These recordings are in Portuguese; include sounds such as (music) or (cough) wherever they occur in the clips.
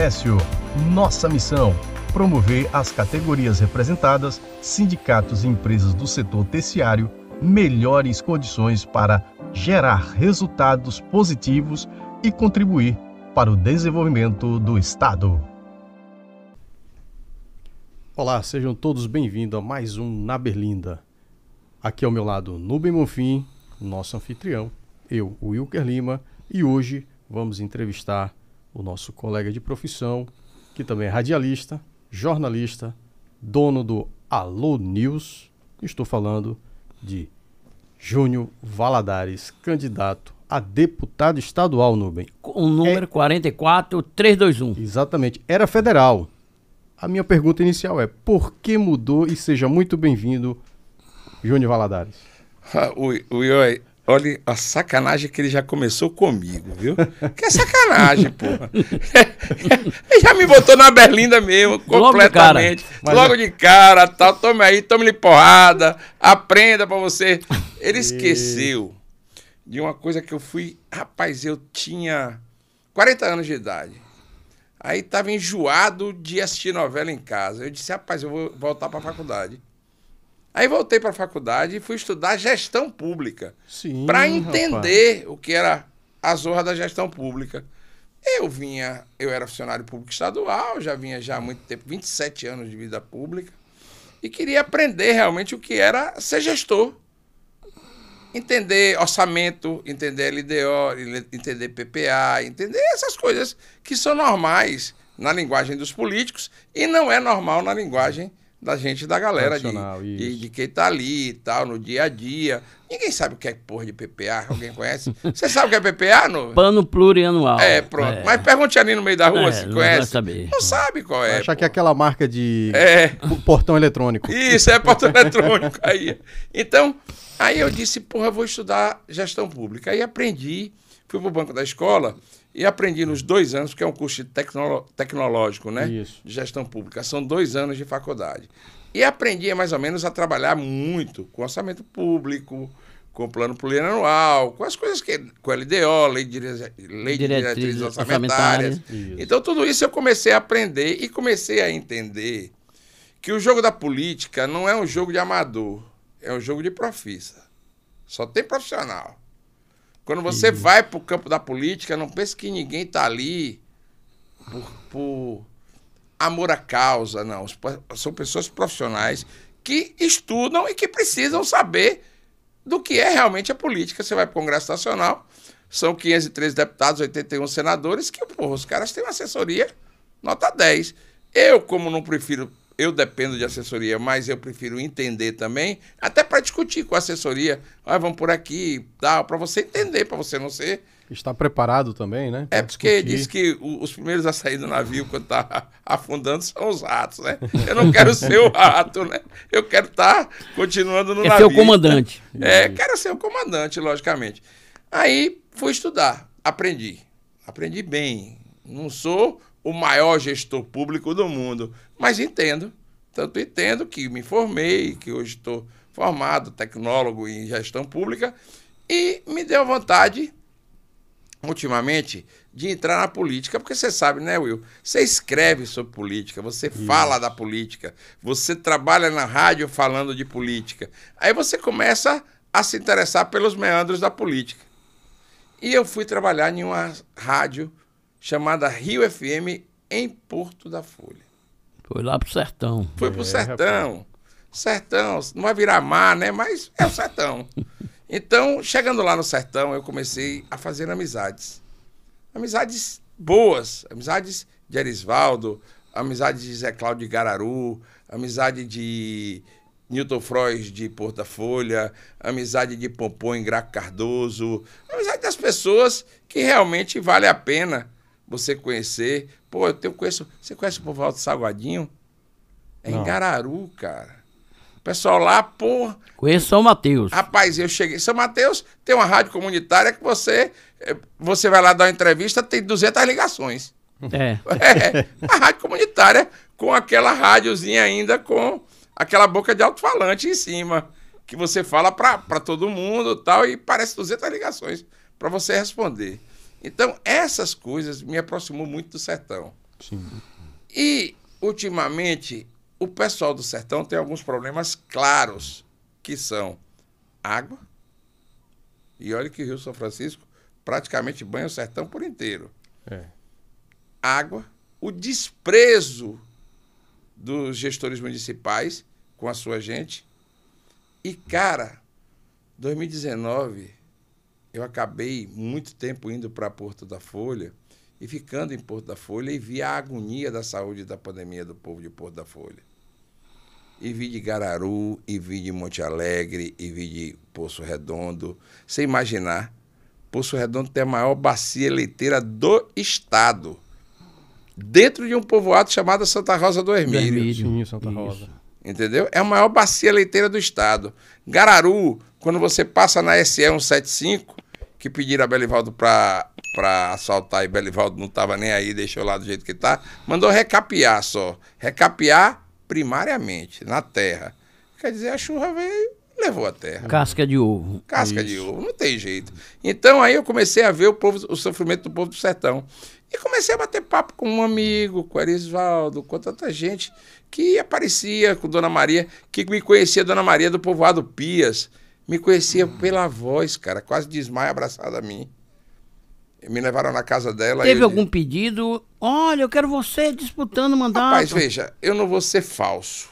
Comércio. Nossa missão: promover as categorias representadas, sindicatos e empresas do setor terciário, melhores condições para gerar resultados positivos e contribuir para o desenvolvimento do Estado. Olá, sejam todos bem-vindos a mais um Na Berlinda. Aqui ao meu lado, Nubem Bonfim, nosso anfitrião, eu, Wilker Lima, e hoje vamos entrevistar o nosso colega de profissão, que também é radialista, jornalista, dono do Alô News. Estou falando de Júnior Valadares, candidato a deputado estadual, Nubem. Com o número é... 44321. Exatamente. Era federal. A minha pergunta inicial é: por que mudou e seja muito bem-vindo, Júnior Valadares? Ah, ui o Olha a sacanagem que ele já começou comigo, viu? Que é sacanagem, porra. (laughs) ele já me botou na berlinda mesmo, completamente. Logo é. de cara, tal. Tome aí, tome-lhe porrada, aprenda pra você. Ele esqueceu de uma coisa que eu fui. Rapaz, eu tinha 40 anos de idade. Aí tava enjoado de assistir novela em casa. Eu disse, rapaz, eu vou voltar pra faculdade. Aí voltei para a faculdade e fui estudar gestão pública. Para entender rapaz. o que era a zorra da gestão pública. Eu vinha, eu era funcionário público estadual, já vinha já há muito tempo, 27 anos de vida pública, e queria aprender realmente o que era ser gestor. Entender orçamento, entender LDO, entender PPA, entender essas coisas que são normais na linguagem dos políticos e não é normal na linguagem da gente, da galera de, de, de, quem tá ali e tal, no dia a dia. Ninguém sabe o que é porra de PPA, alguém conhece? (laughs) Você sabe o que é PPA? No... Plano plurianual. É, pronto. É. Mas pergunte ali no meio da rua é, se conhece. Não, saber. não sabe qual é. acha que é aquela marca de é. portão eletrônico. Isso, é portão eletrônico. (laughs) Aí. Então, aí eu disse, porra, vou estudar gestão pública. Aí aprendi, fui pro banco da escola e aprendi nos dois anos, porque é um curso tecno tecnológico, né? Isso. De gestão pública. São dois anos de faculdade. E aprendi mais ou menos a trabalhar muito com orçamento público, com plano plurianual, com as coisas que. com LDO, Lei de, lei de Diretrizes Orçamentárias. Então, tudo isso eu comecei a aprender e comecei a entender que o jogo da política não é um jogo de amador, é um jogo de profissa. Só tem profissional. Quando você e... vai para o campo da política, não pense que ninguém está ali por, por amor à causa, não. São pessoas profissionais que estudam e que precisam saber do que é realmente a política. Você vai para o Congresso Nacional, são 503 deputados, 81 senadores, que, porra, os caras têm uma assessoria nota 10. Eu, como não prefiro eu dependo de assessoria, mas eu prefiro entender também, até para discutir com a assessoria. Ah, vamos por aqui, tal, para você entender, para você não ser. Está preparado também, né? é porque discutir. diz que os primeiros a sair do navio quando está (laughs) afundando são os ratos, né? Eu não quero ser o rato, né? Eu quero estar tá continuando no é navio. Ser o comandante. É, quero ser o comandante, logicamente. Aí fui estudar, aprendi. Aprendi bem. Não sou o maior gestor público do mundo. Mas entendo, tanto entendo que me formei, que hoje estou formado tecnólogo em gestão pública e me deu vontade ultimamente de entrar na política, porque você sabe, né, Will? Você escreve sobre política, você Isso. fala da política, você trabalha na rádio falando de política. Aí você começa a se interessar pelos meandros da política. E eu fui trabalhar em uma rádio chamada Rio FM em Porto da Folha. Foi lá pro sertão. Foi é, pro sertão. Rapaz. Sertão, não vai virar mar, né? Mas é o sertão. (laughs) então, chegando lá no sertão, eu comecei a fazer amizades. Amizades boas, amizades de Erisvaldo, amizade de Zé Cláudio de Gararu, amizade de Newton Freud de Porta Folha, amizade de Pompom em Graco Cardoso, amizade das pessoas que realmente vale a pena você conhecer. Pô, eu tenho, conheço. Você conhece o povo Alto Salgadinho? É Não. em Gararu, cara. O pessoal lá, pô. Conheço São Mateus. Rapaz, eu cheguei. São Mateus tem uma rádio comunitária que você eh, você vai lá dar uma entrevista, tem 200 ligações. É. (laughs) é uma rádio comunitária com aquela rádiozinha ainda com aquela boca de alto-falante em cima, que você fala para todo mundo tal, e parece 200 ligações para você responder. Então, essas coisas me aproximou muito do sertão. Sim. E, ultimamente, o pessoal do sertão tem alguns problemas claros, que são água. E olha que o Rio São Francisco praticamente banha o sertão por inteiro. É. Água, o desprezo dos gestores municipais com a sua gente. E, cara, 2019 eu acabei muito tempo indo para Porto da Folha e ficando em Porto da Folha e vi a agonia da saúde da pandemia do povo de Porto da Folha. E vi de Gararu, e vi de Monte Alegre, e vi de Poço Redondo. Sem imaginar, Poço Redondo tem a maior bacia leiteira do estado. Dentro de um povoado chamado Santa Rosa do Hermílio. Hermílio, Santa Rosa. Isso. Entendeu? É a maior bacia leiteira do estado. Gararu, quando você passa na SE 175, que pediram a Belivaldo para para assaltar e Belivaldo não estava nem aí, deixou lá do jeito que está, mandou recapear só. Recapear primariamente, na terra. Quer dizer, a chuva veio e levou a terra. Casca de ovo. Casca Isso. de ovo, não tem jeito. Então aí eu comecei a ver o, povo, o sofrimento do povo do sertão. E comecei a bater papo com um amigo, com o Erisvaldo, com tanta gente que aparecia com Dona Maria, que me conhecia Dona Maria do povoado Pias me conhecia pela voz, cara, quase desmaia abraçada a mim. Me levaram na casa dela. Teve algum disse, pedido? Olha, eu quero você disputando mandato. Mas veja, eu não vou ser falso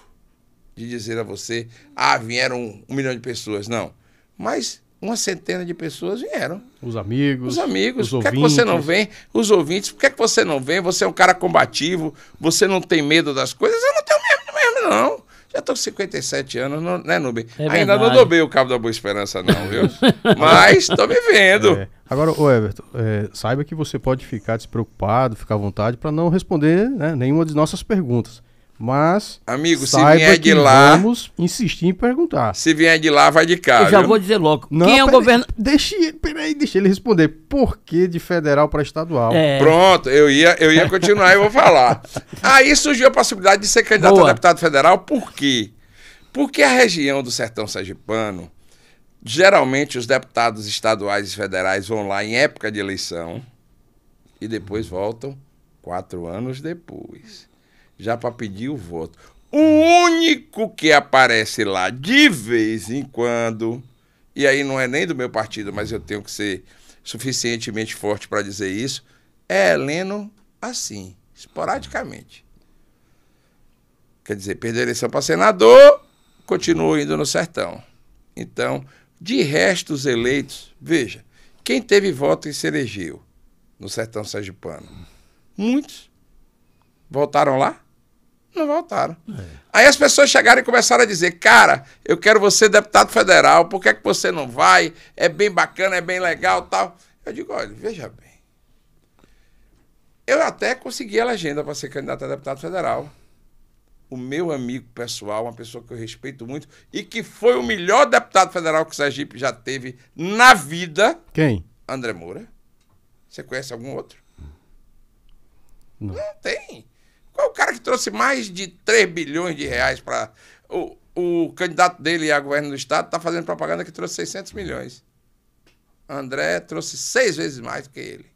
de dizer a você, ah, vieram um, um milhão de pessoas. Não. Mas uma centena de pessoas vieram. Os amigos. Os amigos. Os por que, é que você não vem? Os ouvintes. Por que, é que você não vem? Você é um cara combativo, você não tem medo das coisas. Eu não tenho medo mesmo, não. Já estou com 57 anos, não, né, Nubem? É Ainda não dobrei o cabo da Boa Esperança, não, viu? (laughs) Mas estou me vendo. É. Agora, ô Everton, é, saiba que você pode ficar despreocupado, ficar à vontade, para não responder né, nenhuma de nossas perguntas. Mas. Amigo, se vier de lá. Vamos insistir em perguntar. Se vier de lá, vai de cá. Eu já viu? vou dizer logo. Não, Quem é o governo. Deixa, peraí, deixa ele responder. Por que de federal para estadual? É. Pronto, eu ia, eu ia continuar e vou falar. (laughs) Aí surgiu a possibilidade de ser candidato Boa. a deputado federal, por quê? Porque a região do Sertão Sergipano, geralmente os deputados estaduais e federais vão lá em época de eleição e depois voltam quatro anos depois já para pedir o voto. O único que aparece lá de vez em quando, e aí não é nem do meu partido, mas eu tenho que ser suficientemente forte para dizer isso, é Heleno assim, esporadicamente. Quer dizer, perdeu a eleição para senador, continuou indo no sertão. Então, de resto, os eleitos, veja, quem teve voto e se elegeu no sertão sergipano? Muitos. Voltaram lá? Não voltaram. É. Aí as pessoas chegaram e começaram a dizer: Cara, eu quero você deputado federal, por que, é que você não vai? É bem bacana, é bem legal tal. Eu digo: Olha, veja bem. Eu até consegui a legenda para ser candidato a deputado federal. O meu amigo pessoal, uma pessoa que eu respeito muito e que foi o melhor deputado federal que o Sergipe já teve na vida. Quem? André Moura. Você conhece algum outro? Não, não tem. Qual o cara que trouxe mais de 3 bilhões de reais para. O, o candidato dele a governo do Estado está fazendo propaganda que trouxe 600 milhões. André trouxe seis vezes mais do que ele.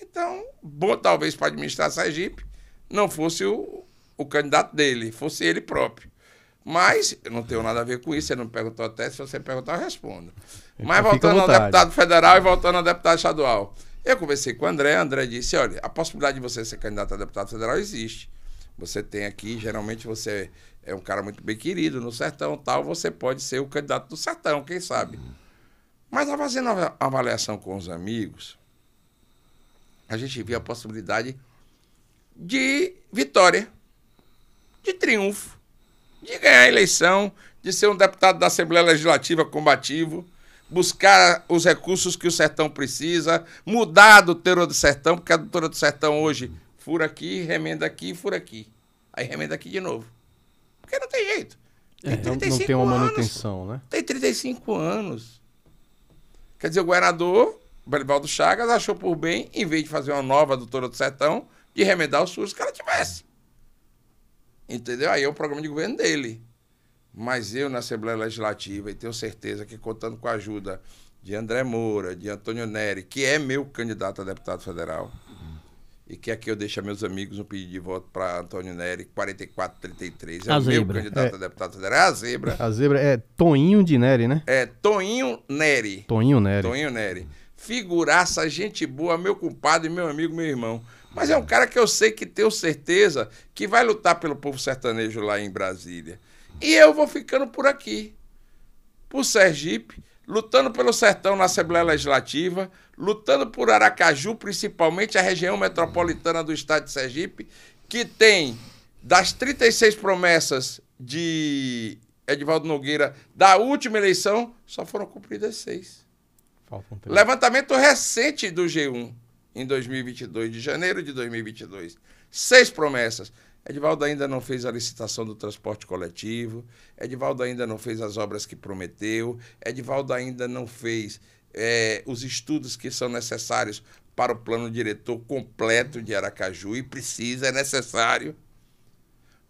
Então, bom talvez para administrar Sergipe não fosse o, o candidato dele, fosse ele próprio. Mas eu não tenho nada a ver com isso, você não perguntou até, se você perguntar, eu respondo. É, Mas voltando ao deputado federal e voltando ao deputado estadual. Eu conversei com o André, André disse: olha, a possibilidade de você ser candidato a deputado federal existe. Você tem aqui, geralmente você é um cara muito bem querido no sertão tal, você pode ser o candidato do sertão, quem sabe. Mas fazendo a avaliação com os amigos, a gente viu a possibilidade de vitória, de triunfo, de ganhar a eleição, de ser um deputado da Assembleia Legislativa combativo, buscar os recursos que o sertão precisa, mudar a doutora do sertão, porque a doutora do sertão hoje fura aqui, remenda aqui, fura aqui. Aí remenda aqui de novo. Porque não tem jeito. Tem é, 35 não tem uma manutenção, anos, né? Tem 35 anos. Quer dizer, o governador, Belivaldo Chagas, achou por bem, em vez de fazer uma nova doutora do sertão, de remendar os SUS que ela tivesse. Entendeu? Aí é o programa de governo dele. Mas eu, na Assembleia Legislativa, e tenho certeza que contando com a ajuda de André Moura, de Antônio Neri, que é meu candidato a deputado federal, e que aqui eu deixo a meus amigos um pedido de voto para Antônio Neri, 4433. É a o zebra. meu candidato é. a deputado federal. É a zebra. A zebra é Toninho de Neri, né? É Toninho Neri. Toninho Neri. Toninho Neri. Figuraça, gente boa, meu compadre, meu amigo, meu irmão. Mas é um cara que eu sei que tenho certeza que vai lutar pelo povo sertanejo lá em Brasília. E eu vou ficando por aqui, por Sergipe, lutando pelo sertão na Assembleia Legislativa, lutando por Aracaju, principalmente a região metropolitana do estado de Sergipe, que tem das 36 promessas de Edivaldo Nogueira da última eleição, só foram cumpridas seis. Levantamento recente do G1 em 2022, de janeiro de 2022. Seis promessas. Edvaldo ainda não fez a licitação do transporte coletivo, Edvaldo ainda não fez as obras que prometeu, Edvaldo ainda não fez é, os estudos que são necessários para o plano diretor completo de Aracaju, e precisa, é necessário.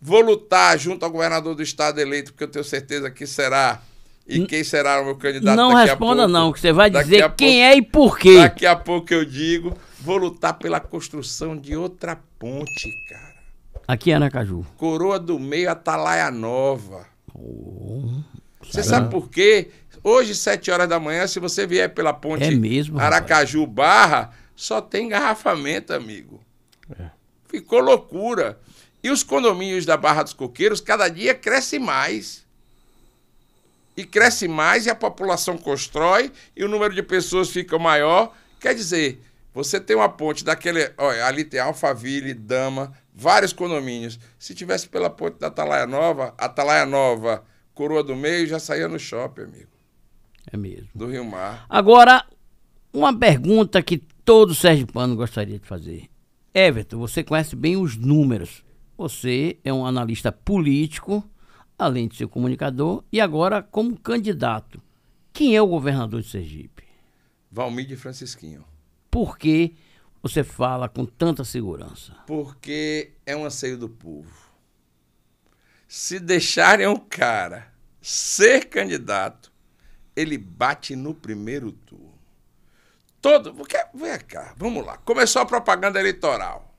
Vou lutar junto ao governador do estado eleito, porque eu tenho certeza que será. E quem será o meu candidato Não responda pouco, não, que você vai dizer pouco, quem é e por quê. Daqui a pouco eu digo, vou lutar pela construção de outra ponte, cara. Aqui é Aracaju. Coroa do Meio, Atalaia Nova. Oh, você sabe por quê? Hoje, 7 horas da manhã, se você vier pela ponte é mesmo, Aracaju rapaz. Barra, só tem engarrafamento, amigo. É. Ficou loucura. E os condomínios da Barra dos Coqueiros, cada dia cresce mais. E cresce mais e a população constrói e o número de pessoas fica maior. Quer dizer, você tem uma ponte daquele. Olha, ali tem Alphaville, Dama, vários condomínios. Se tivesse pela ponte da Atalaia Nova, Atalaia Nova, Coroa do Meio, já saía no shopping, amigo. É mesmo. Do Rio Mar. Agora, uma pergunta que todo Sérgio Pano gostaria de fazer. Everton, você conhece bem os números. Você é um analista político, além de ser comunicador, e agora como candidato. Quem é o governador de Sergipe? Valmir de Francisquinho. Por que você fala com tanta segurança? Porque é um anseio do povo. Se deixarem um cara ser candidato, ele bate no primeiro turno. Todo. Porque, vem cá, vamos lá. Começou a propaganda eleitoral.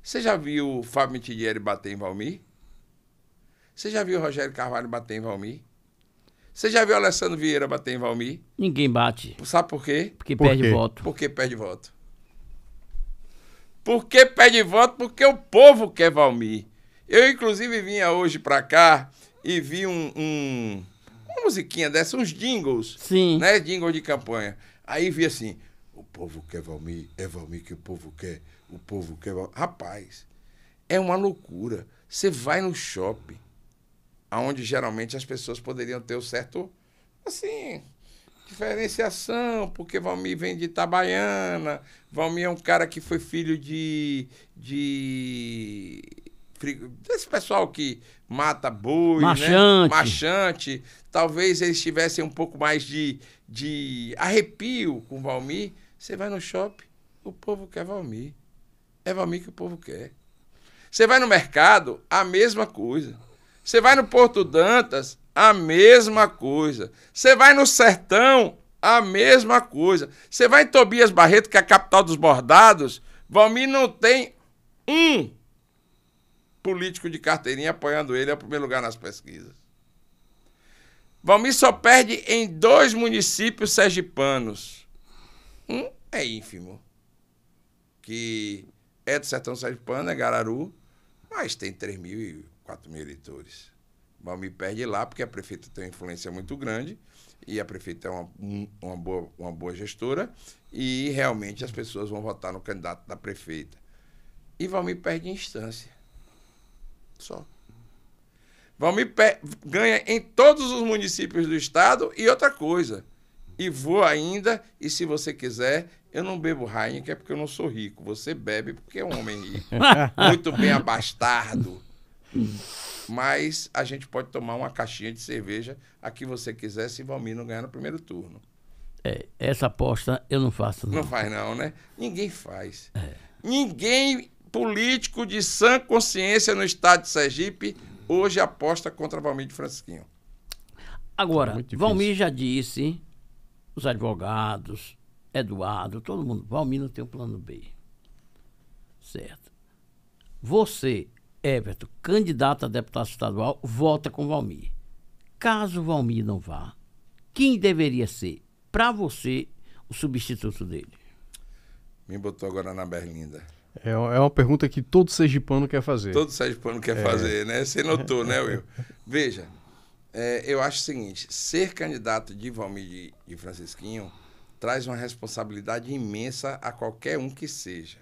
Você já viu o Fábio Mitigieri bater em Valmir? Você já viu o Rogério Carvalho bater em Valmir? Você já viu o Alessandro Vieira bater em Valmir? Ninguém bate. Sabe por quê? Porque por perde quê? voto. Porque perde voto. Porque pede voto? Porque o povo quer Valmir. Eu, inclusive, vinha hoje para cá e vi um, um, uma musiquinha dessa, uns jingles. Sim. Né? Jingles de campanha. Aí vi assim: o povo quer Valmir, é Valmir que o povo quer, o povo quer Valmir. Rapaz, é uma loucura. Você vai no shopping, aonde geralmente as pessoas poderiam ter um certo. Assim, diferenciação, porque Valmir vem de Itabaiana, Valmir é um cara que foi filho de. de desse pessoal que mata boi, machante Né? Talvez eles tivessem um pouco mais de, de arrepio com Valmir. Você vai no shopping, o povo quer Valmir. É Valmir que o povo quer. Você vai no mercado, a mesma coisa. Você vai no Porto Dantas, a mesma coisa. Você vai no sertão, a mesma coisa. Você vai em Tobias Barreto, que é a capital dos bordados, Valmir não tem um político de carteirinha apoiando ele ao é primeiro lugar nas pesquisas. Valmir só perde em dois municípios sergipanos. Um é ínfimo, que é do sertão sergipano, é Gararu, mas tem 3 mil e 4 mil eleitores. Mas me perde lá, porque a prefeita tem uma influência muito grande e a prefeita é uma, uma, boa, uma boa gestora e realmente as pessoas vão votar no candidato da prefeita. E Valmir perde instância. Só. Valmir ganha em todos os municípios do estado e outra coisa. E vou ainda, e se você quiser, eu não bebo Heineken é porque eu não sou rico. Você bebe porque é um homem rico. (laughs) Muito bem abastado. Mas a gente pode tomar uma caixinha de cerveja a que você quiser se Valmir não ganhar no primeiro turno. É, essa aposta eu não faço. Não, não faz não, né? Ninguém faz. É. Ninguém político de sã consciência no estado de Sergipe hoje aposta contra Valmir de Francisquinho. Agora, Valmir já disse, os advogados, Eduardo, todo mundo, Valmir não tem um plano B. Certo. Você Everton, candidato a deputado estadual, vota com Valmir. Caso Valmir não vá, quem deveria ser, para você, o substituto dele? Me botou agora na berlinda. É, é, uma pergunta que todo sergipano quer fazer. Todo sergipano quer é. fazer, né? Você notou, né, (laughs) Will? Veja, é, eu acho o seguinte, ser candidato de Valmir de, de Francisquinho traz uma responsabilidade imensa a qualquer um que seja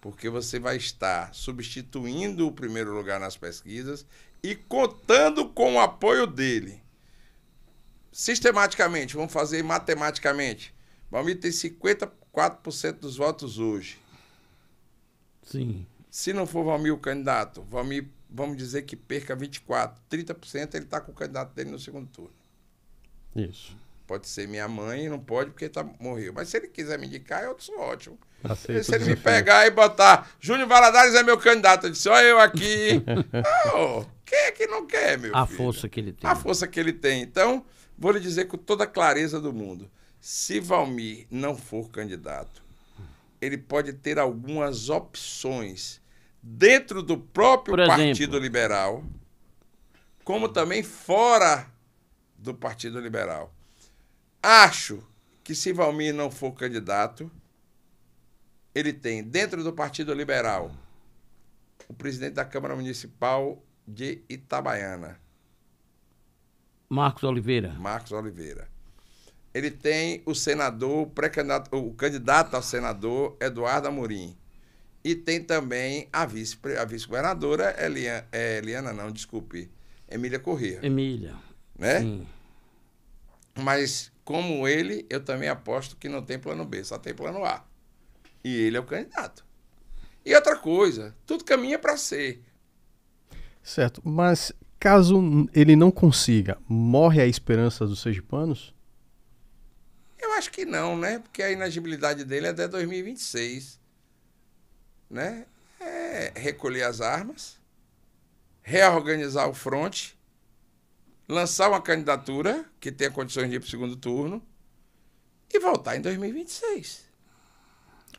porque você vai estar substituindo o primeiro lugar nas pesquisas e contando com o apoio dele. Sistematicamente, vamos fazer matematicamente. Valmir tem 54% dos votos hoje. Sim. Se não for Valmir o candidato, Valmir, vamos dizer que perca 24%, 30% ele está com o candidato dele no segundo turno. Isso. Pode ser minha mãe, não pode porque tá, morreu. Mas se ele quiser me indicar, eu sou ótimo. Aceito Se ele me pegar e botar, Júnior Valadares é meu candidato, eu disse, olha eu aqui. (laughs) oh, quem é que não quer, meu A filho? força que ele tem. A força que ele tem. Então, vou lhe dizer com toda a clareza do mundo, se Valmir não for candidato, ele pode ter algumas opções dentro do próprio exemplo, Partido Liberal, como também fora do Partido Liberal. Acho que se Valmir não for candidato, ele tem dentro do Partido Liberal o presidente da Câmara Municipal de Itabaiana. Marcos Oliveira. Marcos Oliveira. Ele tem o senador, pré-candidato, o candidato a senador Eduardo Amorim. E tem também a vice-governadora vice Eliana, é, Eliana, não, desculpe, Emília Corrêa. Emília. Né? Sim. Mas como ele, eu também aposto que não tem plano B, só tem plano A. E ele é o candidato. E outra coisa, tudo caminha para ser. Certo, mas caso ele não consiga, morre a esperança dos sergipanos? Eu acho que não, né? Porque a inagibilidade dele é até 2026. Né? É recolher as armas, reorganizar o fronte, lançar uma candidatura que tenha condições de ir para o segundo turno e voltar em 2026.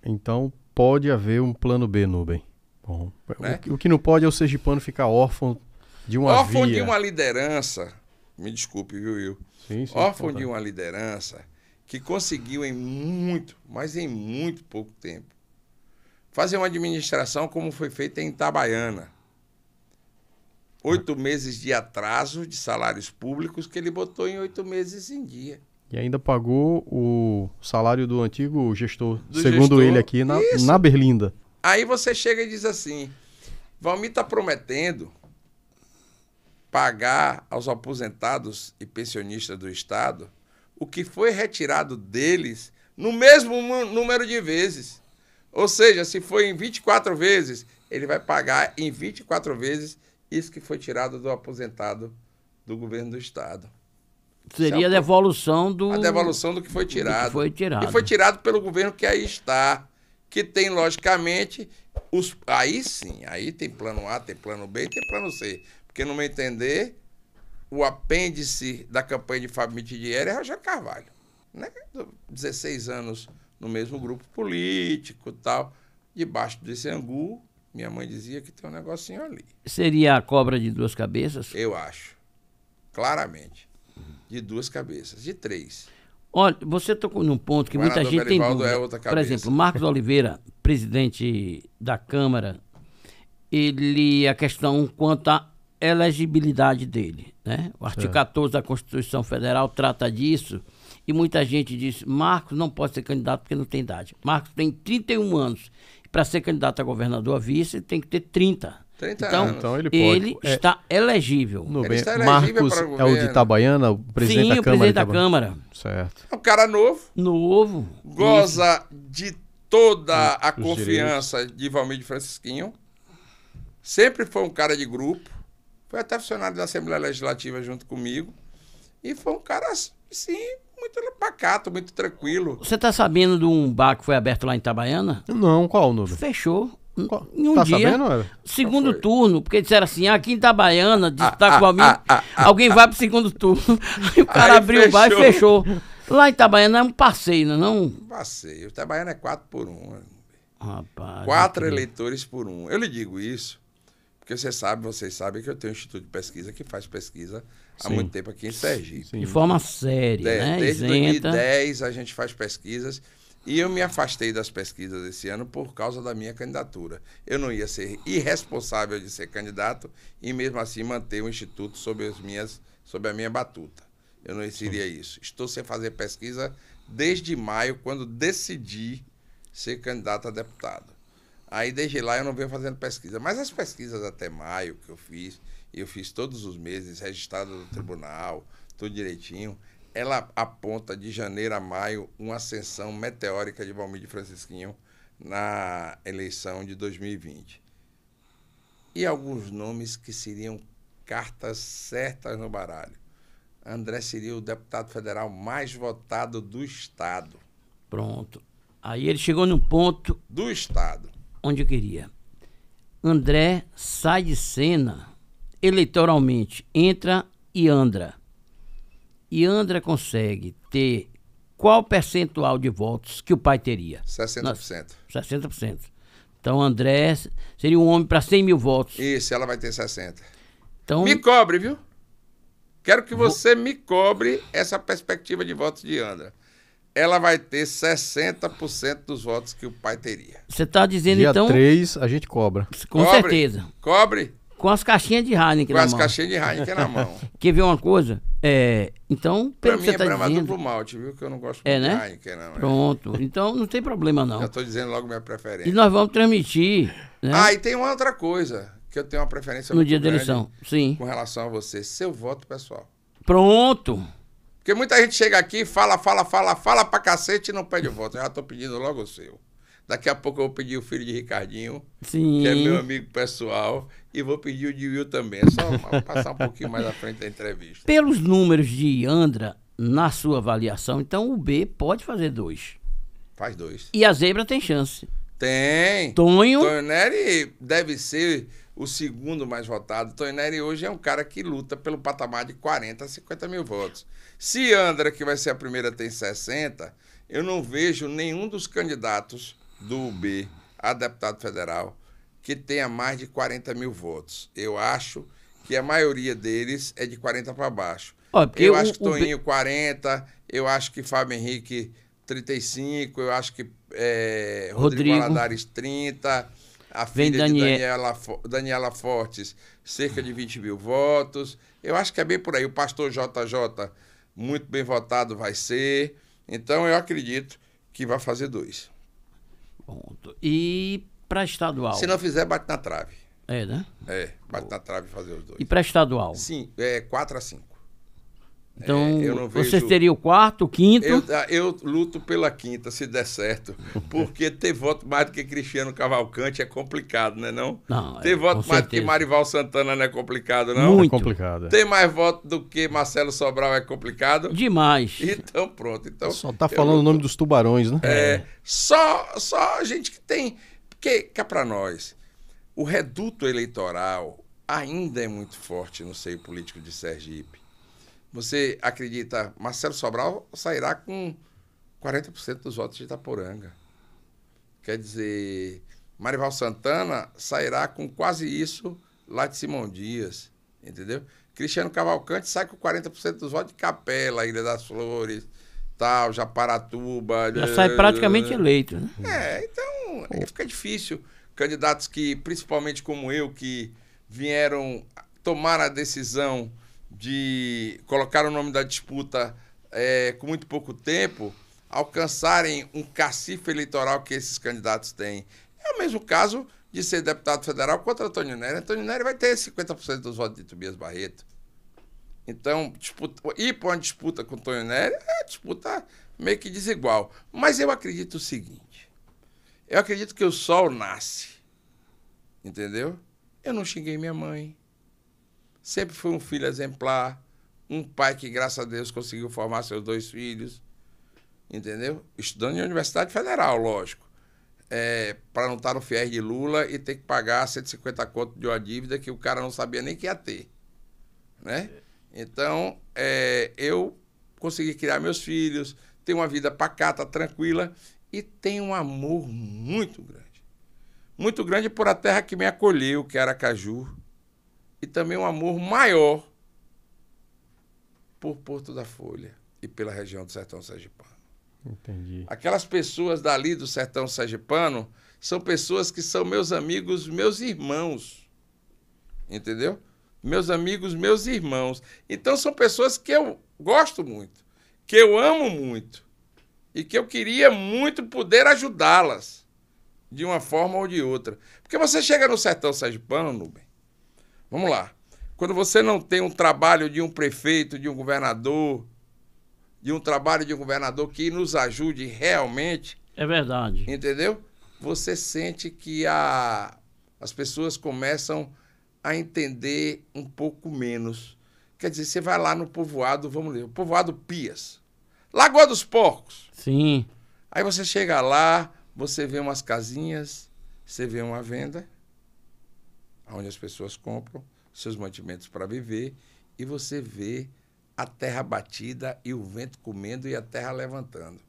Então pode haver um plano B, Nubem. Bom, né? o, o, que não pode é o Sergipano ficar órfão de uma órfão via. de uma liderança. Me desculpe, viu, Will? Sim, sim, órfão de uma liderança que conseguiu em muito, mas em muito pouco tempo, fazer uma administração como foi feita em Itabaiana. Oito meses de atraso de salários públicos que ele botou em oito meses em dia. E ainda pagou o salário do antigo gestor, do segundo gestor, ele aqui, na, na Berlinda. Aí você chega e diz assim: Valmir está prometendo pagar aos aposentados e pensionistas do Estado o que foi retirado deles no mesmo número de vezes. Ou seja, se foi em 24 vezes, ele vai pagar em 24 vezes isso que foi tirado do aposentado do governo do Estado. Seria a devolução do. A devolução do que foi tirado. Que foi tirado. E foi tirado pelo governo que aí está, que tem, logicamente, os... aí sim, aí tem plano A, tem plano B e tem plano C. Porque, no meu entender, o apêndice da campanha de Fábio Mitidieri é Rogério Carvalho. Né? 16 anos no mesmo grupo político tal, debaixo desse angu. Minha mãe dizia que tem um negocinho ali. Seria a cobra de duas cabeças? Eu acho. Claramente de duas cabeças, de três. Olha, você tocou num ponto que o muita gente Berivaldo tem dúvida. É outra cabeça. Por exemplo, Marcos Oliveira, presidente da Câmara, ele a questão quanto à elegibilidade dele, né? O artigo é. 14 da Constituição Federal trata disso. E muita gente diz: Marcos não pode ser candidato porque não tem idade. Marcos tem 31 anos. Para ser candidato a governador a vice, tem que ter 30 então, anos. então ele, pode, ele é, está elegível. No ele está elegível Marcos é, é o de Itabaiana, o presidente Sim, da Câmara. Sim, o presidente da Câmara. Certo. É um cara novo. Novo. Goza isso. de toda a confiança de Valmir Francisquinho. Sempre foi um cara de grupo. Foi até funcionário da Assembleia Legislativa junto comigo. E foi um cara, sim, muito pacato, muito tranquilo. Você está sabendo de um bar que foi aberto lá em Itabaiana? Não, qual, Nubia? Fechou. Em um tá dia, sabendo, segundo tá turno, porque disseram assim, aqui ah, em Itabaiana, tá está ah ah, ah, ah, com amigo, ah, alguém vai pro segundo turno. (laughs) Aí o cara aí abriu fechou. o bar e fechou. Lá em Itabaiana é um passeio, não é não? Passeio. Itabaiana é quatro por um. Rapaz. Quatro que... eleitores por um. Eu lhe digo isso, porque você sabe, vocês sabem que eu tenho um instituto de pesquisa que faz pesquisa Sim. há muito tempo aqui em Sergipe. Sim. De forma séria, de, é, né? Desde Isenta. 2010 a gente faz pesquisas e eu me afastei das pesquisas esse ano por causa da minha candidatura. Eu não ia ser irresponsável de ser candidato e mesmo assim manter o instituto sob as minhas sob a minha batuta. Eu não seria hum. isso. Estou sem fazer pesquisa desde maio quando decidi ser candidato a deputado. Aí desde lá eu não venho fazendo pesquisa, mas as pesquisas até maio que eu fiz, eu fiz todos os meses registrado no tribunal, tudo direitinho ela aponta de janeiro a maio uma ascensão meteórica de Valmir de Francisquinho na eleição de 2020. E alguns nomes que seriam cartas certas no baralho. André seria o deputado federal mais votado do Estado. Pronto. Aí ele chegou no ponto. Do Estado. Onde eu queria. André sai de cena eleitoralmente, entra e anda e Andra consegue ter qual percentual de votos que o pai teria? 60%. 60%. Então, André seria um homem para 100 mil votos. Isso, ela vai ter 60. Então, me cobre, viu? Quero que você vou... me cobre essa perspectiva de votos de Andra. Ela vai ter 60% dos votos que o pai teria. Você está dizendo, Dia então... Dia 3, a gente cobra. Com cobre, certeza. Cobre. Com as caixinhas de Heineken Com na as caixinhas de Heineken na mão. (laughs) Quer ver uma coisa? É, então, pelo pra que mim você é brava tá dizendo... duplo malte, viu? Que eu não gosto é, muito né? de Heineken, não. é. Pronto. Então, não tem problema, não. Já tô dizendo logo minha preferência. E nós vamos transmitir. né? Ah, e tem uma outra coisa, que eu tenho uma preferência no dia da eleição, sim. com relação a você. Seu voto, pessoal. Pronto. Porque muita gente chega aqui, fala, fala, fala, fala pra cacete e não pede o voto. Eu já tô pedindo logo o seu. Daqui a pouco eu vou pedir o filho de Ricardinho, Sim. que é meu amigo pessoal. E vou pedir o de Will também. É só (laughs) passar um pouquinho mais à frente da entrevista. Pelos números de Andra, na sua avaliação, então o B pode fazer dois. Faz dois. E a zebra tem chance. Tem. Tonho. Toneri deve ser o segundo mais votado. Toneri hoje é um cara que luta pelo patamar de 40 a 50 mil votos. Se Andra, que vai ser a primeira, tem 60, eu não vejo nenhum dos candidatos do B a deputado federal que tenha mais de 40 mil votos. Eu acho que a maioria deles é de 40 para baixo. Ó, eu o, acho que o... 40, eu acho que Fábio Henrique 35, eu acho que é, Rodrigo, Rodrigo Valadares 30, a Vem filha Daniel. de Daniela, Daniela Fortes cerca de 20 mil votos. Eu acho que é bem por aí. O pastor JJ, muito bem votado, vai ser. Então eu acredito que vai fazer dois. Ponto. E para estadual. Se não fizer, bate na trave. É, né? É, bate na trave fazer os dois. E para estadual? Sim, é 4 a 5. Então, é, vejo... vocês teriam o quarto, o quinto? Eu, ah, eu, luto pela quinta, se der certo. (laughs) Porque ter voto mais do que Cristiano Cavalcante é complicado, né não? Não. É, ter é, voto mais do que Marival Santana não é complicado, não? Muito. É complicado. É. Ter mais voto do que Marcelo Sobral é complicado? Demais. (laughs) Então, pronto. Então, só tá falando luto... o nome dos tubarões, né? É. Só, só gente que tem porque cá para nós, o reduto eleitoral ainda é muito forte no seio político de Sergipe. Você acredita, Marcelo Sobral sairá com 40% dos votos de Itaporanga. Quer dizer, Marival Santana sairá com quase isso lá de Simão Dias, entendeu? Cristiano Cavalcante sai com 40% dos votos de Capela, Ilha das Flores, tal, Japaratuba. Já sai praticamente né? eleito, né? É, então fica difícil. Candidatos que, principalmente como eu, que vieram tomar a decisão de colocar o nome da disputa é, com muito pouco tempo, alcançarem um cacife eleitoral que esses candidatos têm. É o mesmo caso de ser deputado federal contra Antônio Nery. Antônio Nery vai ter 50% dos votos de Tobias Barreto. Então, disputa, ir para uma disputa com o Tonho Nery é disputa meio que desigual. Mas eu acredito o seguinte: eu acredito que o sol nasce. Entendeu? Eu não xinguei minha mãe. Sempre fui um filho exemplar. Um pai que, graças a Deus, conseguiu formar seus dois filhos. Entendeu? Estudando em Universidade Federal, lógico. É, para não estar tá no fiéis de Lula e ter que pagar 150 contos de uma dívida que o cara não sabia nem que ia ter. Né? É. Então, é, eu consegui criar meus filhos, tenho uma vida pacata, tranquila e tenho um amor muito grande. Muito grande por a terra que me acolheu, que era é Caju, e também um amor maior por Porto da Folha e pela região do Sertão Sergipano. Entendi. Aquelas pessoas dali do Sertão Sergipano são pessoas que são meus amigos, meus irmãos. Entendeu? meus amigos, meus irmãos. Então são pessoas que eu gosto muito, que eu amo muito e que eu queria muito poder ajudá-las de uma forma ou de outra. Porque você chega no sertão sergipano, Nubem, vamos lá, quando você não tem um trabalho de um prefeito, de um governador, de um trabalho de um governador que nos ajude realmente... É verdade. Entendeu? Você sente que a, as pessoas começam a entender um pouco menos. Quer dizer, você vai lá no povoado, vamos ler, o povoado Pias. Lagoa dos Porcos. Sim. Aí você chega lá, você vê umas casinhas, você vê uma venda, onde as pessoas compram seus mantimentos para viver, e você vê a terra batida e o vento comendo e a terra levantando.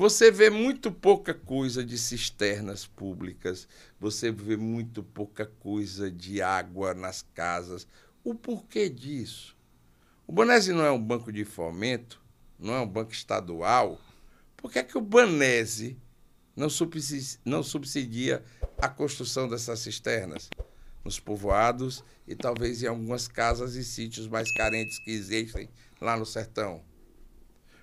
Você vê muito pouca coisa de cisternas públicas, você vê muito pouca coisa de água nas casas. O porquê disso? O Banese não é um banco de fomento, não é um banco estadual. Por que, é que o Banese não subsidia, não subsidia a construção dessas cisternas? Nos povoados e talvez em algumas casas e sítios mais carentes que existem lá no sertão.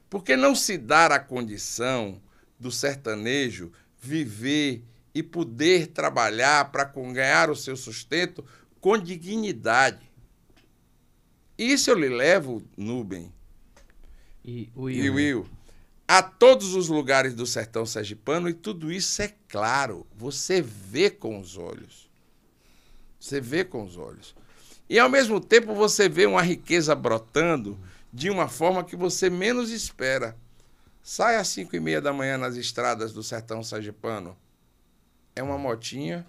Por que não se dar a condição do sertanejo viver e poder trabalhar para ganhar o seu sustento com dignidade? Isso eu lhe levo, Nubem e Will. e né? Will, a todos os lugares do sertão sergipano e tudo isso é claro. Você vê com os olhos. Você vê com os olhos. E ao mesmo tempo você vê uma riqueza brotando de uma forma que você menos espera. Sai às 5 e meia da manhã nas estradas do sertão sagipano. É uma motinha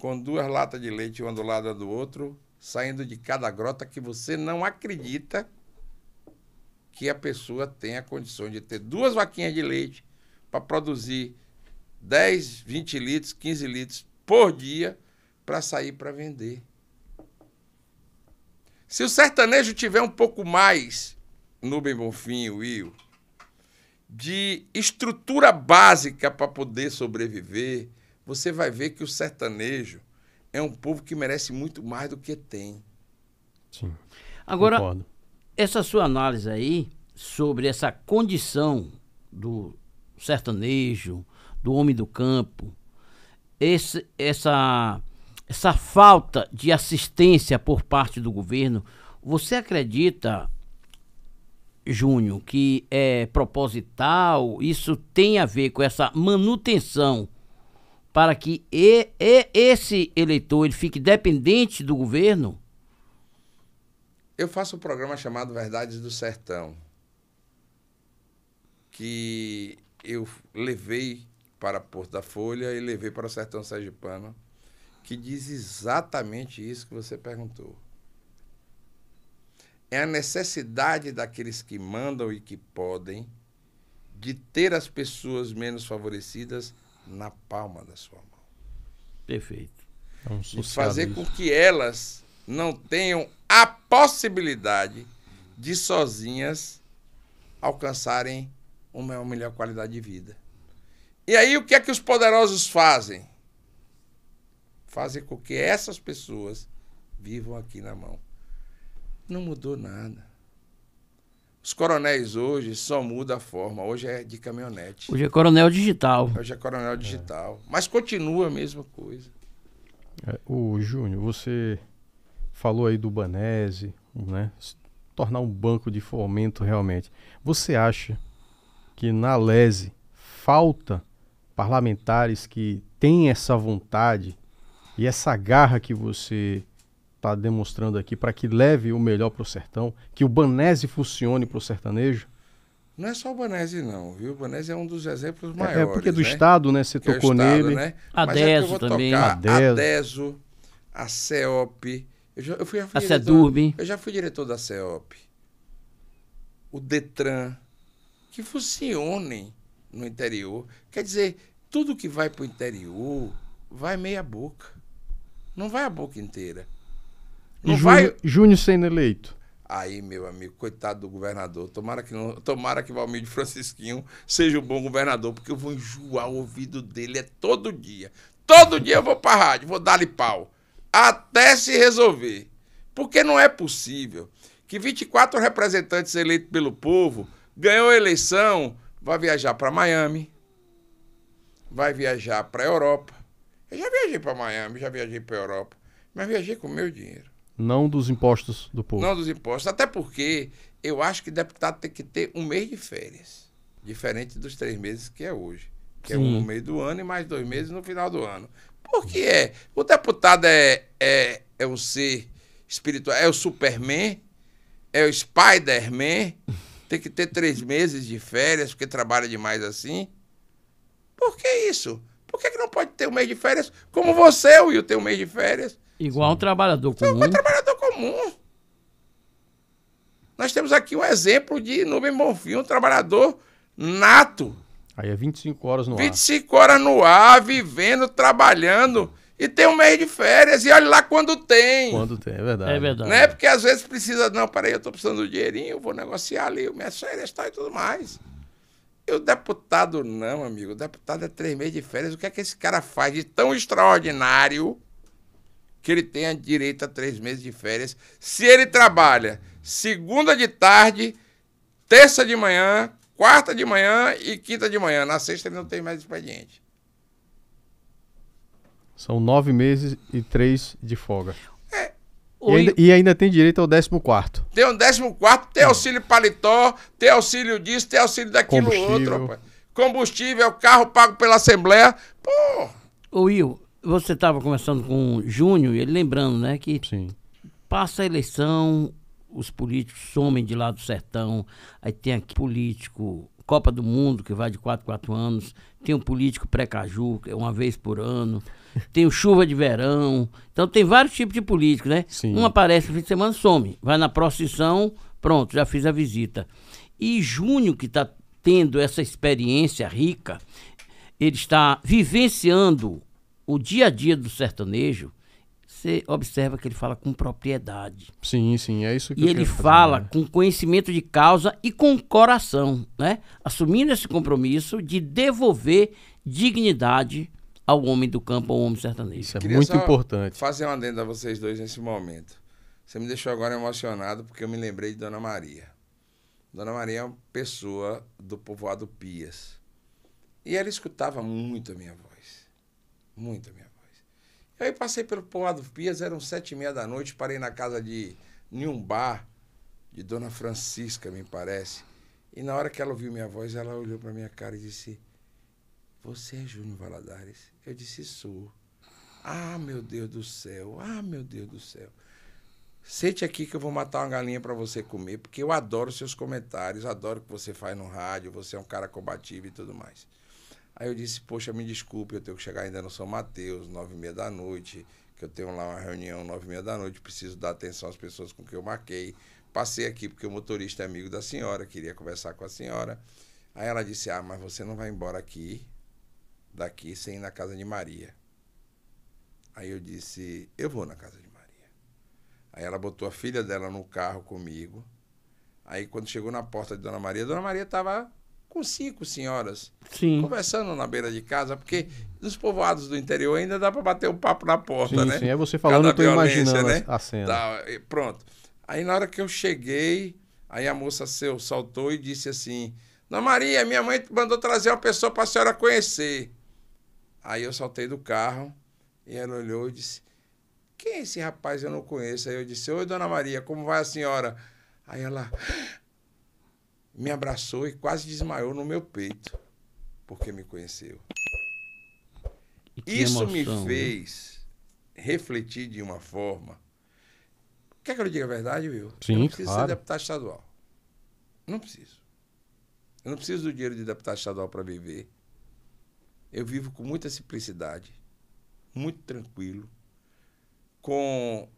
com duas latas de leite uma do lado do outro, saindo de cada grota que você não acredita que a pessoa tenha condições de ter duas vaquinhas de leite para produzir 10, 20 litros, 15 litros por dia para sair para vender. Se o sertanejo tiver um pouco mais, Nubem Bonfim, Will, de estrutura básica para poder sobreviver, você vai ver que o sertanejo é um povo que merece muito mais do que tem. Sim. Agora, concordo. essa sua análise aí sobre essa condição do sertanejo, do homem do campo, esse, essa essa falta de assistência por parte do governo, você acredita, Júnior, que é proposital? Isso tem a ver com essa manutenção para que e, e, esse eleitor ele fique dependente do governo? Eu faço um programa chamado Verdades do Sertão, que eu levei para Porto da Folha e levei para o Sertão Sergipano que diz exatamente isso que você perguntou. É a necessidade daqueles que mandam e que podem de ter as pessoas menos favorecidas na palma da sua mão. Perfeito. É um e fazer com que elas não tenham a possibilidade de sozinhas alcançarem uma melhor qualidade de vida. E aí o que é que os poderosos fazem? fazer com que essas pessoas vivam aqui na mão. Não mudou nada. Os coronéis hoje só muda a forma. Hoje é de caminhonete. Hoje é coronel digital. Hoje é coronel digital. É. Mas continua a mesma coisa. É, o Júnior, você falou aí do Banese, né? Se tornar um banco de fomento realmente. Você acha que na Lese falta parlamentares que têm essa vontade e essa garra que você está demonstrando aqui para que leve o melhor para o sertão, que o Banese funcione para o sertanejo? Não é só o Banese, não, viu? O Banese é um dos exemplos maiores. É, é porque do né? Estado, né? Você é tocou é estado, nele. Né? Adeso é também. A Adeso. a CEOP. Eu já, eu fui, já fui a CEDURB. É eu já fui diretor da CEOP. O DETRAN. Que funcionem no interior. Quer dizer, tudo que vai para o interior vai meia boca. Não vai a boca inteira. Não e vai... Júnior sendo eleito. Aí, meu amigo, coitado do governador. Tomara que, não, tomara que Valmir Francisquinho seja um bom governador, porque eu vou enjoar o ouvido dele é todo dia. Todo dia eu vou pra rádio, vou dar-lhe pau. Até se resolver. Porque não é possível que 24 representantes eleitos pelo povo ganhou a eleição, vai viajar para Miami, vai viajar para Europa, eu já viajei para Miami, já viajei para Europa, mas viajei com meu dinheiro. Não dos impostos do povo. Não dos impostos. Até porque eu acho que deputado tem que ter um mês de férias. Diferente dos três meses que é hoje. Que Sim. é um no meio do ano e mais dois meses no final do ano. Porque é. O deputado é, é, é um ser espiritual. É o Superman, é o Spider-Man. Tem que ter três meses de férias, porque trabalha demais assim. Por que isso? Por que, que não pode ter um mês de férias como você, Will, tem um mês de férias? Igual um trabalhador comum. Igual um trabalhador comum. Nós temos aqui um exemplo de Nubem Bonfim, um trabalhador nato. Aí é 25 horas no 25 ar. 25 horas no ar, vivendo, trabalhando. E tem um mês de férias. E olha lá quando tem. Quando tem, é verdade. É verdade. Não é porque às vezes precisa, não, peraí, eu tô precisando do dinheirinho, vou negociar ali minhas férias tá, e tudo mais. E o deputado não, amigo. O deputado é três meses de férias. O que é que esse cara faz de tão extraordinário que ele tenha direito a três meses de férias? Se ele trabalha segunda de tarde, terça de manhã, quarta de manhã e quinta de manhã. Na sexta ele não tem mais expediente. São nove meses e três de folga. E ainda, e ainda, tem direito ao 14. Tem um 14, tem auxílio paletó, tem auxílio disso, tem auxílio daquilo outro. Rapaz. Combustível, é carro pago pela Assembleia. Pô! Ô Will, você estava conversando com o Júnior, ele lembrando, né, que Sim. passa a eleição, os políticos somem de lá do sertão, aí tem aqui político, Copa do Mundo, que vai de 4 4 anos, tem um político pré-caju, que é uma vez por ano tem o chuva de verão. Então tem vários tipos de político, né? Sim. Um aparece no fim de semana, some. Vai na procissão, pronto, já fiz a visita. E Júnior, que está tendo essa experiência rica, ele está vivenciando o dia a dia do sertanejo, você observa que ele fala com propriedade. Sim, sim, é isso que E ele fala né? com conhecimento de causa e com coração, né? Assumindo esse compromisso de devolver dignidade ao homem do campo, ao homem sertanejo. Isso é Queria muito importante. Fazer uma adenda a vocês dois nesse momento. Você me deixou agora emocionado porque eu me lembrei de Dona Maria. Dona Maria é uma pessoa do povoado Pias. E ela escutava muito a minha voz. Muito a minha voz. Eu aí passei pelo povoado Pias, eram sete e meia da noite, parei na casa de nenhum bar, de Dona Francisca, me parece. E na hora que ela ouviu minha voz, ela olhou para minha cara e disse: Você é Júnior Valadares? Eu disse, sou. Ah, meu Deus do céu. Ah, meu Deus do céu. Sente aqui que eu vou matar uma galinha para você comer, porque eu adoro seus comentários, adoro o que você faz no rádio, você é um cara combativo e tudo mais. Aí eu disse, poxa, me desculpe, eu tenho que chegar ainda no São Mateus, nove e meia da noite, que eu tenho lá uma reunião nove e meia da noite, preciso dar atenção às pessoas com que eu marquei. Passei aqui porque o motorista é amigo da senhora, queria conversar com a senhora. Aí ela disse, ah, mas você não vai embora aqui, daqui sem ir na casa de Maria. Aí eu disse: Eu vou na casa de Maria. Aí ela botou a filha dela no carro comigo. Aí quando chegou na porta de Dona Maria, Dona Maria estava com cinco senhoras sim. conversando na beira de casa, porque nos povoados do interior ainda dá para bater o um papo na porta, sim, né? Sim, é você falando, Cada eu tô imaginando né? a cena. Tá, pronto. Aí na hora que eu cheguei, aí a moça seu saltou e disse assim: Dona Maria, minha mãe mandou trazer uma pessoa para a senhora conhecer. Aí eu saltei do carro e ela olhou e disse: Quem é esse rapaz? Eu não conheço. Aí eu disse: Oi, dona Maria, como vai a senhora? Aí ela me abraçou e quase desmaiou no meu peito, porque me conheceu. Isso emoção, me fez né? refletir de uma forma. Quer que eu diga a verdade, Will? Sim, eu não preciso claro. ser deputado estadual. Não preciso. Eu não preciso do dinheiro de deputado estadual para viver. Eu vivo com muita simplicidade, muito tranquilo, com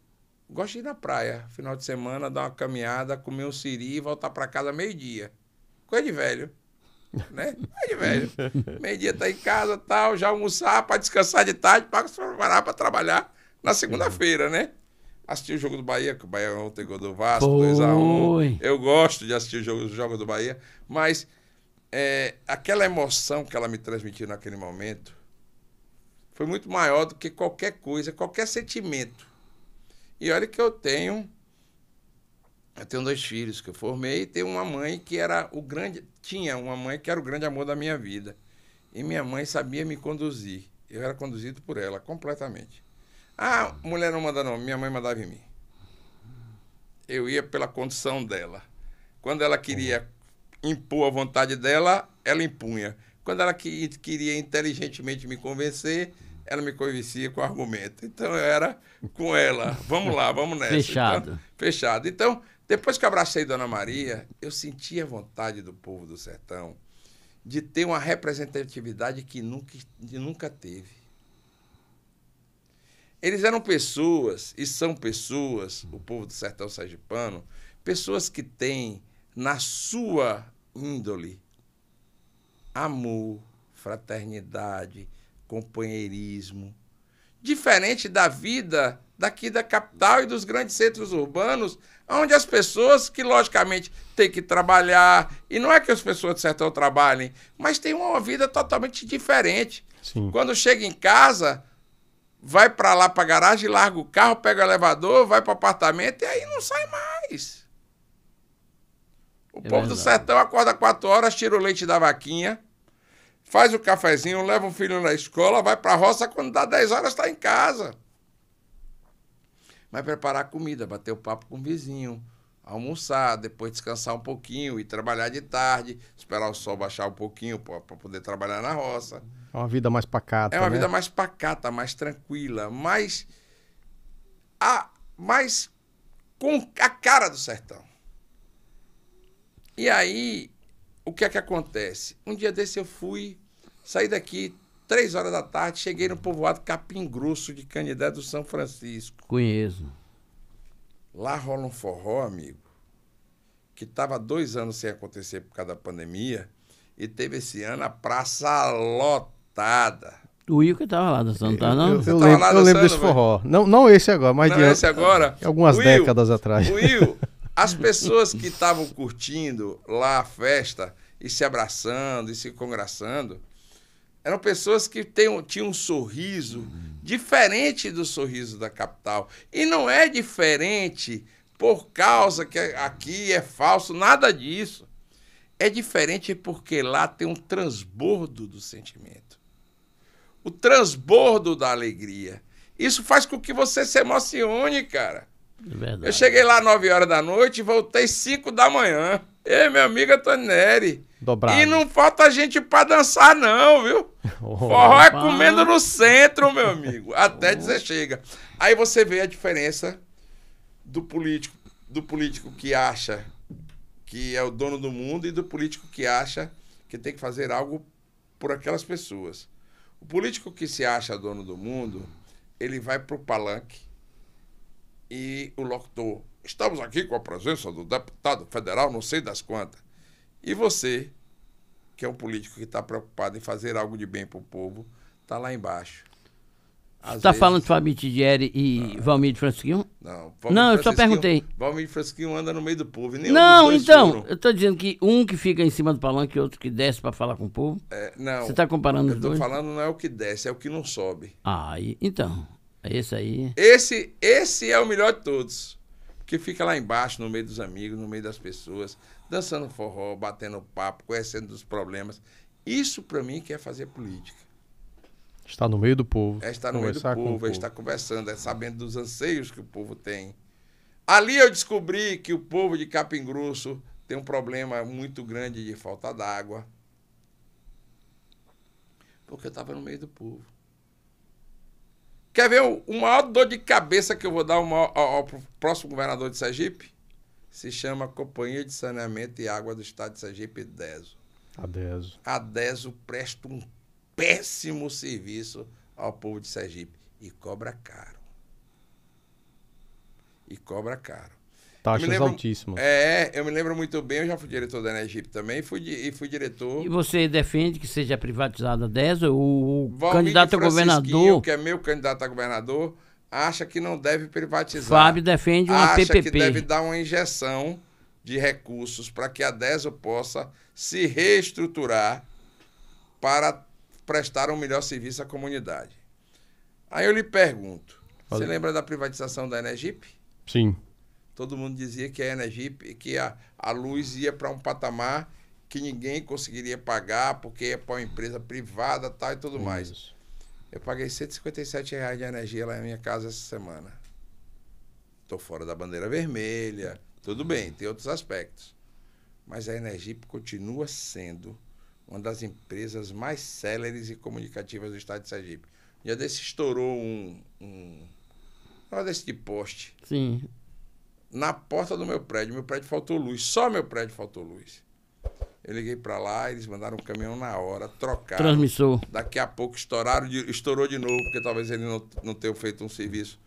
gosto de ir na praia, final de semana, dar uma caminhada, comer um siri e voltar para casa meio-dia. Coisa de velho. Né? Coisa de velho. (laughs) meio-dia tá em casa, tal, já almoçar para descansar de tarde, para preparar para trabalhar na segunda-feira, né? Assistir o jogo do Bahia, que o Bahia ontem gol do Vasco, 2x1. Um. Eu gosto de assistir o jogo, o jogo do Bahia, mas é, aquela emoção que ela me transmitiu naquele momento foi muito maior do que qualquer coisa, qualquer sentimento. E olha que eu tenho. Eu tenho dois filhos que eu formei e tenho uma mãe que era o grande. Tinha uma mãe que era o grande amor da minha vida. E minha mãe sabia me conduzir. Eu era conduzido por ela completamente. Ah, mulher não manda não, minha mãe mandava em mim. Eu ia pela condição dela. Quando ela queria impor a vontade dela, ela impunha. Quando ela queria inteligentemente me convencer, ela me convencia com argumento. Então eu era com ela. Vamos lá, vamos nessa. Fechado. Então, fechado. Então, depois que abracei Dona Maria, eu senti a vontade do povo do sertão de ter uma representatividade que nunca, que nunca teve. Eles eram pessoas, e são pessoas, o povo do sertão sergipano, pessoas que têm na sua índole amor, fraternidade, companheirismo. Diferente da vida daqui da capital e dos grandes centros urbanos, onde as pessoas que, logicamente, têm que trabalhar, e não é que as pessoas de sertão trabalhem, mas têm uma vida totalmente diferente. Sim. Quando chega em casa, vai para lá para a garagem, larga o carro, pega o elevador, vai para o apartamento e aí não sai mais. É o é povo verdade. do sertão acorda quatro horas, tira o leite da vaquinha, faz o cafezinho, leva o filho na escola, vai para a roça, quando dá 10 horas está em casa. Vai preparar comida, bater o papo com o vizinho, almoçar, depois descansar um pouquinho e trabalhar de tarde, esperar o sol baixar um pouquinho para poder trabalhar na roça. É uma vida mais pacata. É uma né? vida mais pacata, mais tranquila, mais. A, mais com a cara do sertão. E aí, o que é que acontece? Um dia desse eu fui, saí daqui três horas da tarde, cheguei no povoado Capim Grosso de Canidé do São Francisco. Conheço. Lá rola um forró, amigo, que estava dois anos sem acontecer por causa da pandemia e teve esse ano a praça lotada. O que estava lá dançando, tá? Não? Eu, eu, lembro, eu lembro desse forró. Não, não esse agora, mas não de é esse agora. algumas Will, décadas atrás. O Will, (laughs) As pessoas que estavam curtindo lá a festa e se abraçando e se congraçando eram pessoas que tem, tinham um sorriso diferente do sorriso da capital. E não é diferente por causa que aqui é falso, nada disso. É diferente porque lá tem um transbordo do sentimento. O transbordo da alegria. Isso faz com que você se emocione, cara. É verdade. Eu cheguei lá 9 horas da noite e voltei 5 da manhã. Ei, meu amigo Antonelli. Dobrado. E não falta gente pra dançar, não, viu? (laughs) Oh, Forró é comendo no centro, meu amigo. Até oh. dizer chega. Aí você vê a diferença do político, do político que acha que é o dono do mundo e do político que acha que tem que fazer algo por aquelas pessoas. O político que se acha dono do mundo, ele vai pro palanque e o locutor: Estamos aqui com a presença do deputado federal, não sei das quantas. E você, que é um político que está preocupado em fazer algo de bem para o povo, está lá embaixo. Está falando de Fabio Tidieri e ah, é. Valmir de Francisquinho? Não, Valmir não eu só perguntei. Valmir de Francisquinho anda no meio do povo. É não, então, foram. eu estou dizendo que um que fica em cima do palanque e outro que desce para falar com o povo. É, não. Você está comparando eu os dois? Eu estou falando não é o que desce, é o que não sobe. Ah, então. Esse aí. Esse, esse é o melhor de todos. Que fica lá embaixo, no meio dos amigos, no meio das pessoas, dançando forró, batendo papo, conhecendo dos problemas. Isso para mim que é fazer política. Está no meio do povo. É estar no meio do povo, é estar conversando, é sabendo dos anseios que o povo tem. Ali eu descobri que o povo de Capim Grosso tem um problema muito grande de falta d'água. Porque eu estava no meio do povo. Quer ver o, maior dor de cabeça que eu vou dar ao, ao, ao próximo governador de Sergipe? Se chama Companhia de Saneamento e Água do Estado de Sergipe, DESO. A DESO. A DESO presta um péssimo serviço ao povo de Sergipe e cobra caro. E cobra caro. Taxas lembro, altíssimas. É, eu me lembro muito bem, eu já fui diretor da Energip também fui, e fui diretor. E você defende que seja privatizada a DESA? O, Valmir candidato a governador. que é meu candidato a governador, acha que não deve privatizar. Fábio defende uma acha PPP. que deve dar uma injeção de recursos para que a DESO possa se reestruturar para prestar um melhor serviço à comunidade. Aí eu lhe pergunto, Valeu. você lembra da privatização da Energip? Sim todo mundo dizia que a energia, que a, a luz ia para um patamar que ninguém conseguiria pagar, porque ia é para uma empresa privada tal, e tudo Isso. mais. Eu paguei 157 reais de energia lá na minha casa essa semana. Estou fora da bandeira vermelha. Tudo bem, tem outros aspectos. Mas a Energip continua sendo uma das empresas mais céleres e comunicativas do estado de Sergipe. Um dia desse estourou um, um uma desse de poste. Sim na porta do meu prédio. Meu prédio faltou luz, só meu prédio faltou luz. Eu liguei para lá, eles mandaram o um caminhão na hora, trocaram. Transmissor. Daqui a pouco estouraram, estourou de novo, porque talvez ele não, não tenha feito um serviço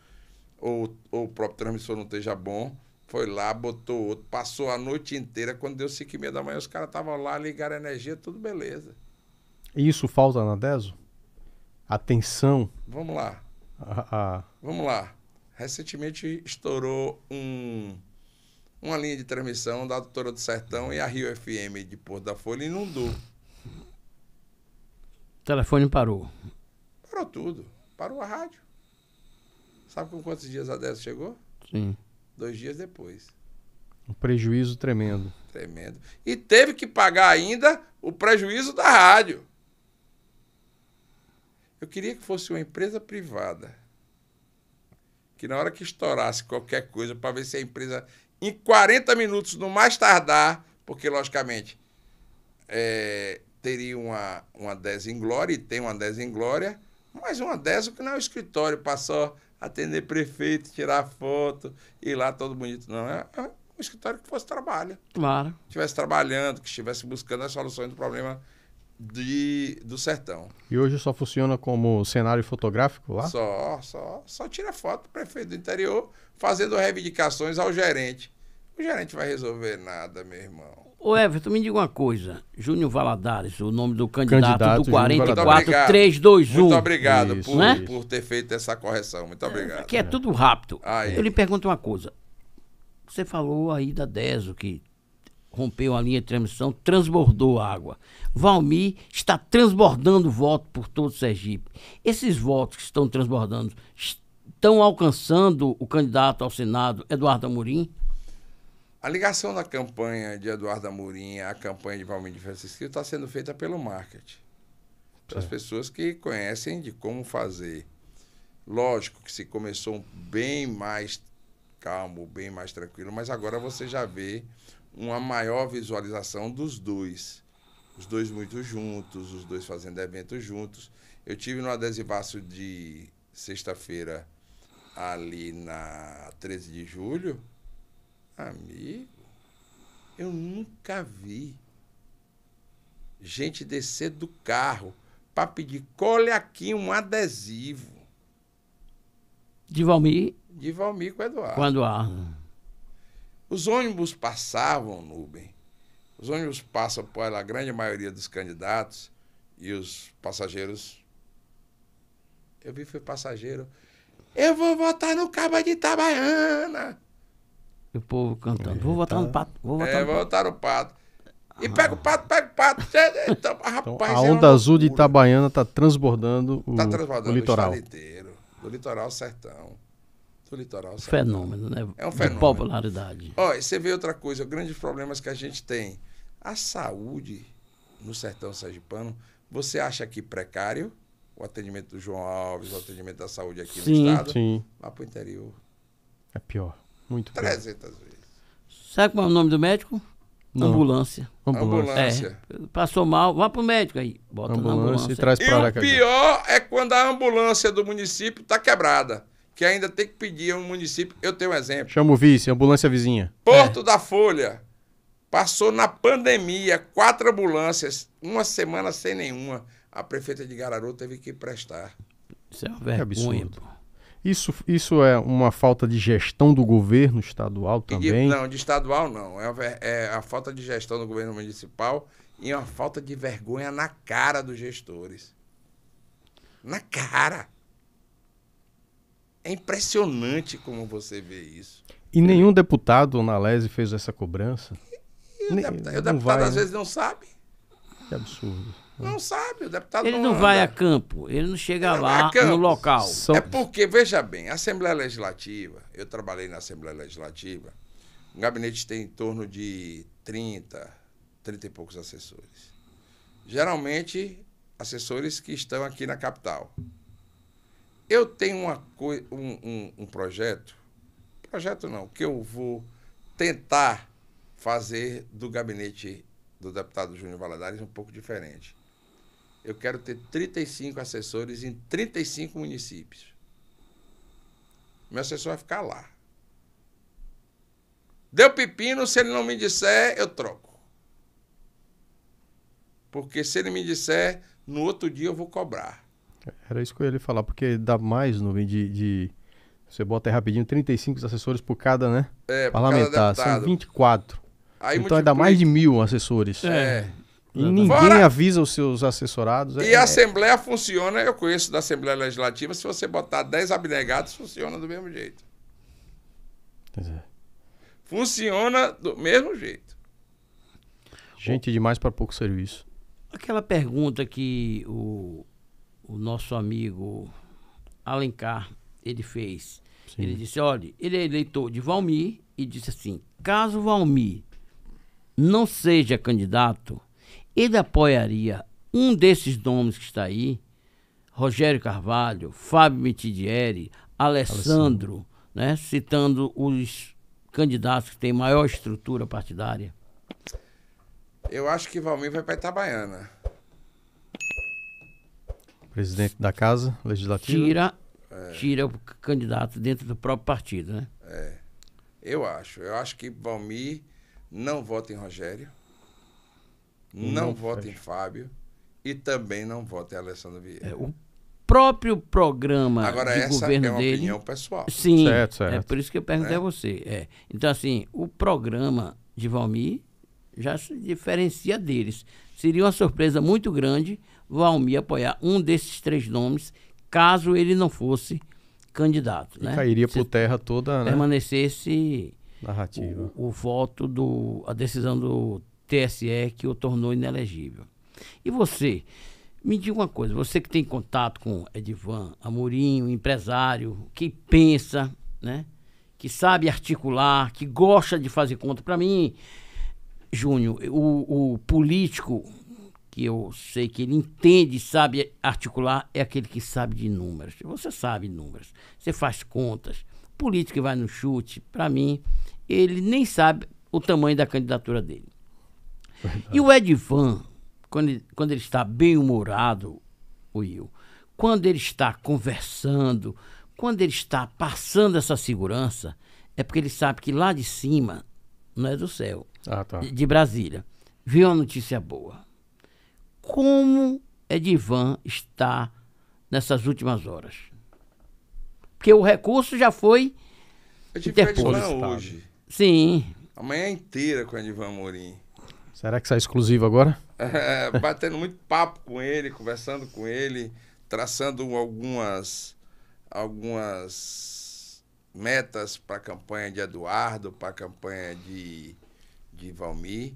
ou, ou o próprio transmissor não esteja bom. Foi lá, botou outro, passou a noite inteira. Quando deu 5 e meia da manhã, os caras estavam lá, ligaram a energia, tudo beleza. E isso falta na DESO? Atenção. Vamos lá. Ah, ah. Vamos lá. Recentemente estourou um, uma linha de transmissão da Doutora do Sertão e a Rio FM de Porto da Folha inundou. O telefone parou. Parou tudo. Parou a rádio. Sabe com quantos dias a dessa chegou? Sim. Dois dias depois. Um prejuízo tremendo. Tremendo. E teve que pagar ainda o prejuízo da rádio. Eu queria que fosse uma empresa privada que na hora que estourasse qualquer coisa, para ver se a empresa, em 40 minutos, no mais tardar, porque, logicamente, é, teria uma, uma 10 em glória, e tem uma 10 em glória, mas uma 10 que não é o escritório, para só atender prefeito, tirar foto, ir lá todo bonito. Não, é, é um escritório que fosse trabalho. Claro. Estivesse trabalhando, que estivesse buscando as soluções do problema de, do sertão. E hoje só funciona como cenário fotográfico lá? Só, só. Só tira foto do prefeito do interior fazendo reivindicações ao gerente. O gerente vai resolver nada, meu irmão. Ô Everton, me diga uma coisa. Júnior Valadares, o nome do candidato, candidato do 44321. Muito obrigado, isso, por, por, ter feito essa correção. Muito é, obrigado. É, aqui é tudo rápido. Aí. Eu lhe pergunto uma coisa. Você falou aí da DESO que rompeu a linha de transmissão, transbordou água. Valmir está transbordando voto por todo o Sergipe. Esses votos que estão transbordando estão alcançando o candidato ao Senado, Eduardo Amorim? A ligação da campanha de Eduardo Amorim à campanha de Valmir de Francisco está sendo feita pelo marketing. As é. pessoas que conhecem de como fazer. Lógico que se começou bem mais calmo, bem mais tranquilo, mas agora você já vê uma maior visualização dos dois. Os dois muito juntos, os dois fazendo eventos juntos. Eu tive no adesivaço de sexta-feira ali na 13 de julho. Amigo, eu nunca vi gente descer do carro para pedir, colhe aqui um adesivo. De Valmir? De Valmir com Eduardo. Com Eduardo. Os ônibus passavam, Nubem. Os ônibus passam pela grande maioria dos candidatos e os passageiros. Eu vi, foi passageiro. Eu vou votar no Caba de Itabaiana. E o povo cantando. Vou votar no pato. Vou votar, é, no, vou pato. no pato. E ah. pega o pato, pega o pato. (laughs) Então, rapaz, então, a onda é azul de Itabaiana está transbordando o, tá transbordando o litoral. O estado inteiro, do litoral ao sertão para o litoral. Sabe? Fenômeno, né? É um fenômeno. De popularidade. Olha, você vê outra coisa, grandes problemas que a gente tem. A saúde no sertão sergipano, você acha que precário? O atendimento do João Alves, o atendimento da saúde aqui sim, no estado? Sim, Lá para o interior. É pior. Muito 300 pior. 300 vezes. Sabe qual é o nome do médico? Não. Ambulância. Ambulância. É, passou mal, vá pro médico aí. Bota ambulância na ambulância. E traz pra e lá. O pior é quando a ambulância do município tá quebrada que ainda tem que pedir a um município. Eu tenho um exemplo. Chama o vice, ambulância vizinha. Porto é. da Folha passou na pandemia quatro ambulâncias, uma semana sem nenhuma. A prefeita de Gararu teve que prestar. Isso é, vergonha, Isso, isso é uma falta de gestão do governo estadual também? não, de estadual não. É, é a falta de gestão do governo municipal e uma falta de vergonha na cara dos gestores. Na cara. É impressionante como você vê isso. E nenhum deputado na Lese fez essa cobrança? E, e o, deputado, o deputado vai, às né? vezes não sabe. Que absurdo. Não sabe, o deputado Ele não, não vai a campo, ele não chega ele lá no local. É porque, veja bem, a Assembleia Legislativa, eu trabalhei na Assembleia Legislativa, o gabinete tem em torno de 30, 30 e poucos assessores. Geralmente, assessores que estão aqui na capital. Eu tenho uma um, um, um projeto, projeto não, que eu vou tentar fazer do gabinete do deputado Júnior Valadares um pouco diferente. Eu quero ter 35 assessores em 35 municípios. Meu assessor vai ficar lá. Deu pepino, se ele não me disser, eu troco. Porque se ele me disser, no outro dia eu vou cobrar. Era isso que eu ia falar, porque dá mais nuvem de, de... Você bota aí rapidinho 35 assessores por cada, né? É, Parlamentar. São 24. Aí então ainda é mais de mil assessores. É. é. E ninguém Fora... avisa os seus assessorados. E é... a Assembleia funciona, eu conheço da Assembleia Legislativa, se você botar 10 abnegados, funciona do mesmo jeito. Pois é. Funciona do mesmo jeito. Gente demais para pouco serviço. Aquela pergunta que o o nosso amigo Alencar, ele fez. Sim. Ele disse: olha, ele é eleitor de Valmir e disse assim: caso Valmir não seja candidato, ele apoiaria um desses nomes que está aí, Rogério Carvalho, Fábio Mitidieri, Alessandro, Né, citando os candidatos que têm maior estrutura partidária. Eu acho que Valmir vai para Itabaiana. Presidente da Casa Legislativa. Tira, é. tira o candidato dentro do próprio partido, né? É. Eu acho. Eu acho que Valmir não vota em Rogério, não, não vota fecha. em Fábio e também não vota em Alessandro Vieira. É, o próprio programa Agora, de essa governo é uma opinião pessoal. Sim, certo, é certo. é por isso que eu perguntei é? a você. É. Então, assim, o programa de Valmir já se diferencia deles. Seria uma surpresa muito grande vão me apoiar um desses três nomes, caso ele não fosse candidato. E né? cairia por terra toda, né? Permanecesse Narrativa. O, o voto do. a decisão do TSE que o tornou inelegível. E você, me diga uma coisa, você que tem contato com Edivan Amorim, empresário, que pensa, né? Que sabe articular, que gosta de fazer conta. Para mim, Júnior, o, o político que eu sei que ele entende, sabe articular, é aquele que sabe de números. Você sabe números, você faz contas. político que vai no chute, para mim, ele nem sabe o tamanho da candidatura dele. Verdade. E o Edvan, quando ele, quando ele está bem-humorado, o Will, quando ele está conversando, quando ele está passando essa segurança, é porque ele sabe que lá de cima, não é do céu, ah, tá. de Brasília, viu uma notícia boa como Edivan está nessas últimas horas. Porque o recurso já foi é interposto. hoje. Sim. Amanhã é inteira com Edivan Amorim. Será que sai exclusivo agora? (laughs) É, batendo muito papo com ele, conversando com ele, traçando algumas algumas metas para a campanha de Eduardo, para a campanha de, de Valmir.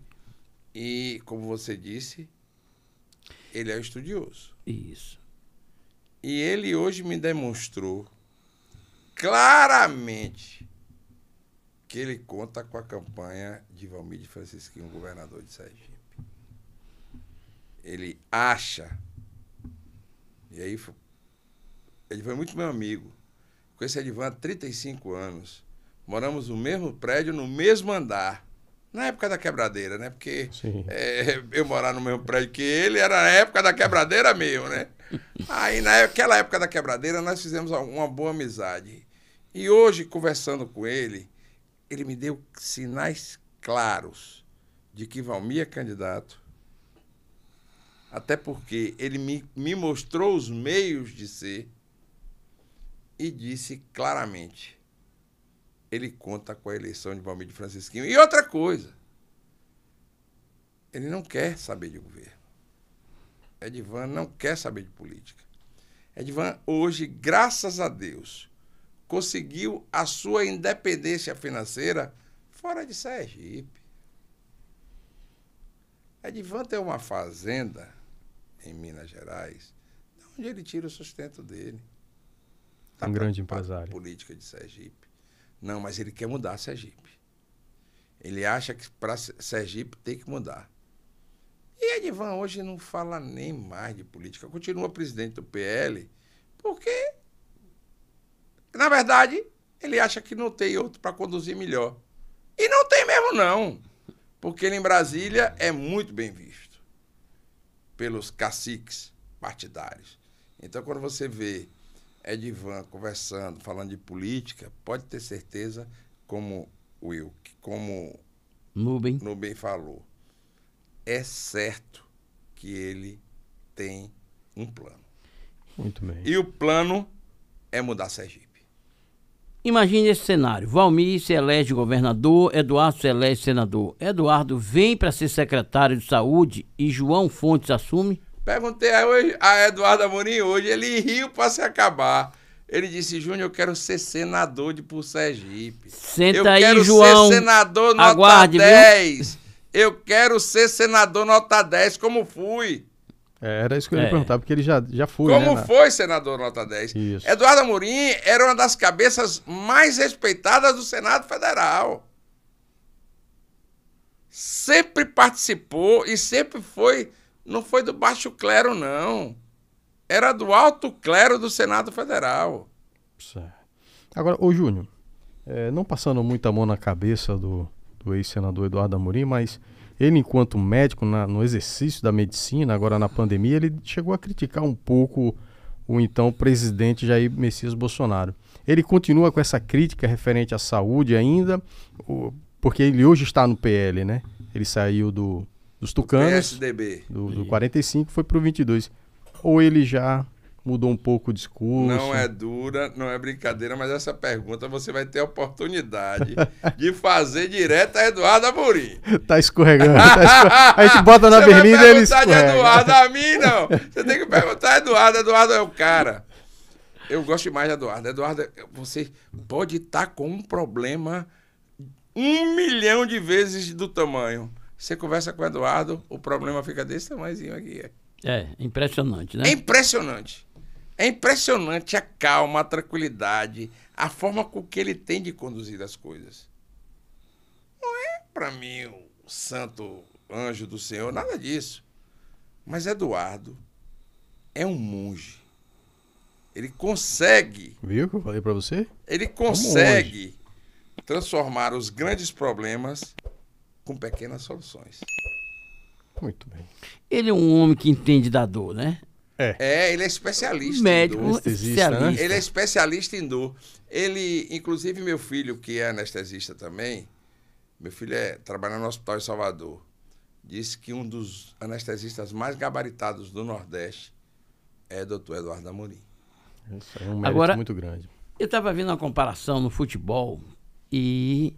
E, como você disse, ele é estudioso. Isso. E ele hoje me demonstrou claramente que ele conta com a campanha de Valmir de Francisquinho, governador de Sergipe. Ele acha. E aí, ele foi muito meu amigo. Conheci Edivan há 35 anos. Moramos no mesmo prédio, no mesmo andar na época da quebradeira, né? Porque é, eu morar no mesmo prédio que ele era na época da quebradeira mesmo, né? Aí naquela é, época da quebradeira nós fizemos uma boa amizade. E hoje, conversando com ele, ele me deu sinais claros de que Valmir é candidato. Até porque ele me, me mostrou os meios de ser e disse claramente: ele conta com a eleição de Valmir de Francisquinho. E outra coisa, ele não quer saber de governo. Edvan não quer saber de política. Edvan, hoje, graças a Deus, conseguiu a sua independência financeira fora de Sergipe. Edvan tem uma fazenda em Minas Gerais, onde ele tira o sustento dele. É tá um grande empresário. Política de Sergipe. Não, mas ele quer mudar a Sergipe. Ele acha que para Sergipe tem que mudar. E Edivan hoje não fala nem mais de política. Continua presidente do PL, porque, na verdade, ele acha que não tem outro para conduzir melhor. E não tem mesmo, não. Porque ele em Brasília é muito bem visto pelos caciques partidários. Então, quando você vê Edivan conversando, falando de política, pode ter certeza, como Will, como Nubem, Nubem falou, é certo que ele tem um plano. Muito bem. E o plano é mudar Sergipe. Imagine esse cenário. Valmir se elege governador, Eduardo se elege senador. Eduardo vem para ser secretário de saúde e João Fontes assume? Perguntei a, a Eduardo Amorim hoje, ele riu para se acabar. Ele disse, Júnior, eu quero ser senador de por Sergipe. Senta eu aí, quero João. ser senador nota Aguarde, 10. Viu? Eu quero ser senador nota 10, como fui. É, era isso que eu ia é. perguntar, porque ele já, já foi. Né, como né, foi senador nota 10? Isso. Eduardo Amorim era uma das cabeças mais respeitadas do Senado Federal. Sempre participou e sempre foi não foi do baixo clero, não. Era do alto clero do Senado Federal. Certo. Agora, ô Júnior, é, não passando muita mão na cabeça do, do ex-senador Eduardo Amorim, mas ele, enquanto médico, na, no exercício da medicina, agora na pandemia, ele chegou a criticar um pouco o então presidente Jair Messias Bolsonaro. Ele continua com essa crítica referente à saúde ainda, porque ele hoje está no PL, né? Ele saiu do, dos Tucanos. Do PSDB. Do, do 45 foi pro 22. Ou ele já mudou um pouco o discurso? Não é dura, não é brincadeira, mas essa pergunta você vai ter a oportunidade de fazer direto a Eduardo Amorim. (laughs) tá escorregando. Tá escorregando. A gente bota na berlinda e ele escorrega. de Eduardo a mim, não. Você tem que perguntar a Eduardo. Eduardo é o cara. Eu gosto demais de Eduardo. Eduardo, você pode estar tá com um problema um milhão de vezes do tamanho. Você conversa com o Eduardo, o problema fica desse tamanhozinho aqui. É, impressionante, né? É impressionante. É impressionante a calma, a tranquilidade, a forma com que ele tem de conduzir as coisas. Não é para mim o santo anjo do Senhor, nada disso. Mas Eduardo é um monge. Ele consegue. Viu o que eu falei para você? Ele é consegue transformar os grandes problemas com pequenas soluções. Muito bem. Ele é um homem que entende da dor, né? É. é, ele é especialista. Médico, em dor. Né? especialista. Né? Ele é especialista em dor. Ele, inclusive, meu filho, que é anestesista também, meu filho é trabalhando no hospital em Salvador, disse que um dos anestesistas mais gabaritados do Nordeste é o doutor Eduardo Amorim. Isso é um mérito Agora, muito grande. Eu estava vendo uma comparação no futebol e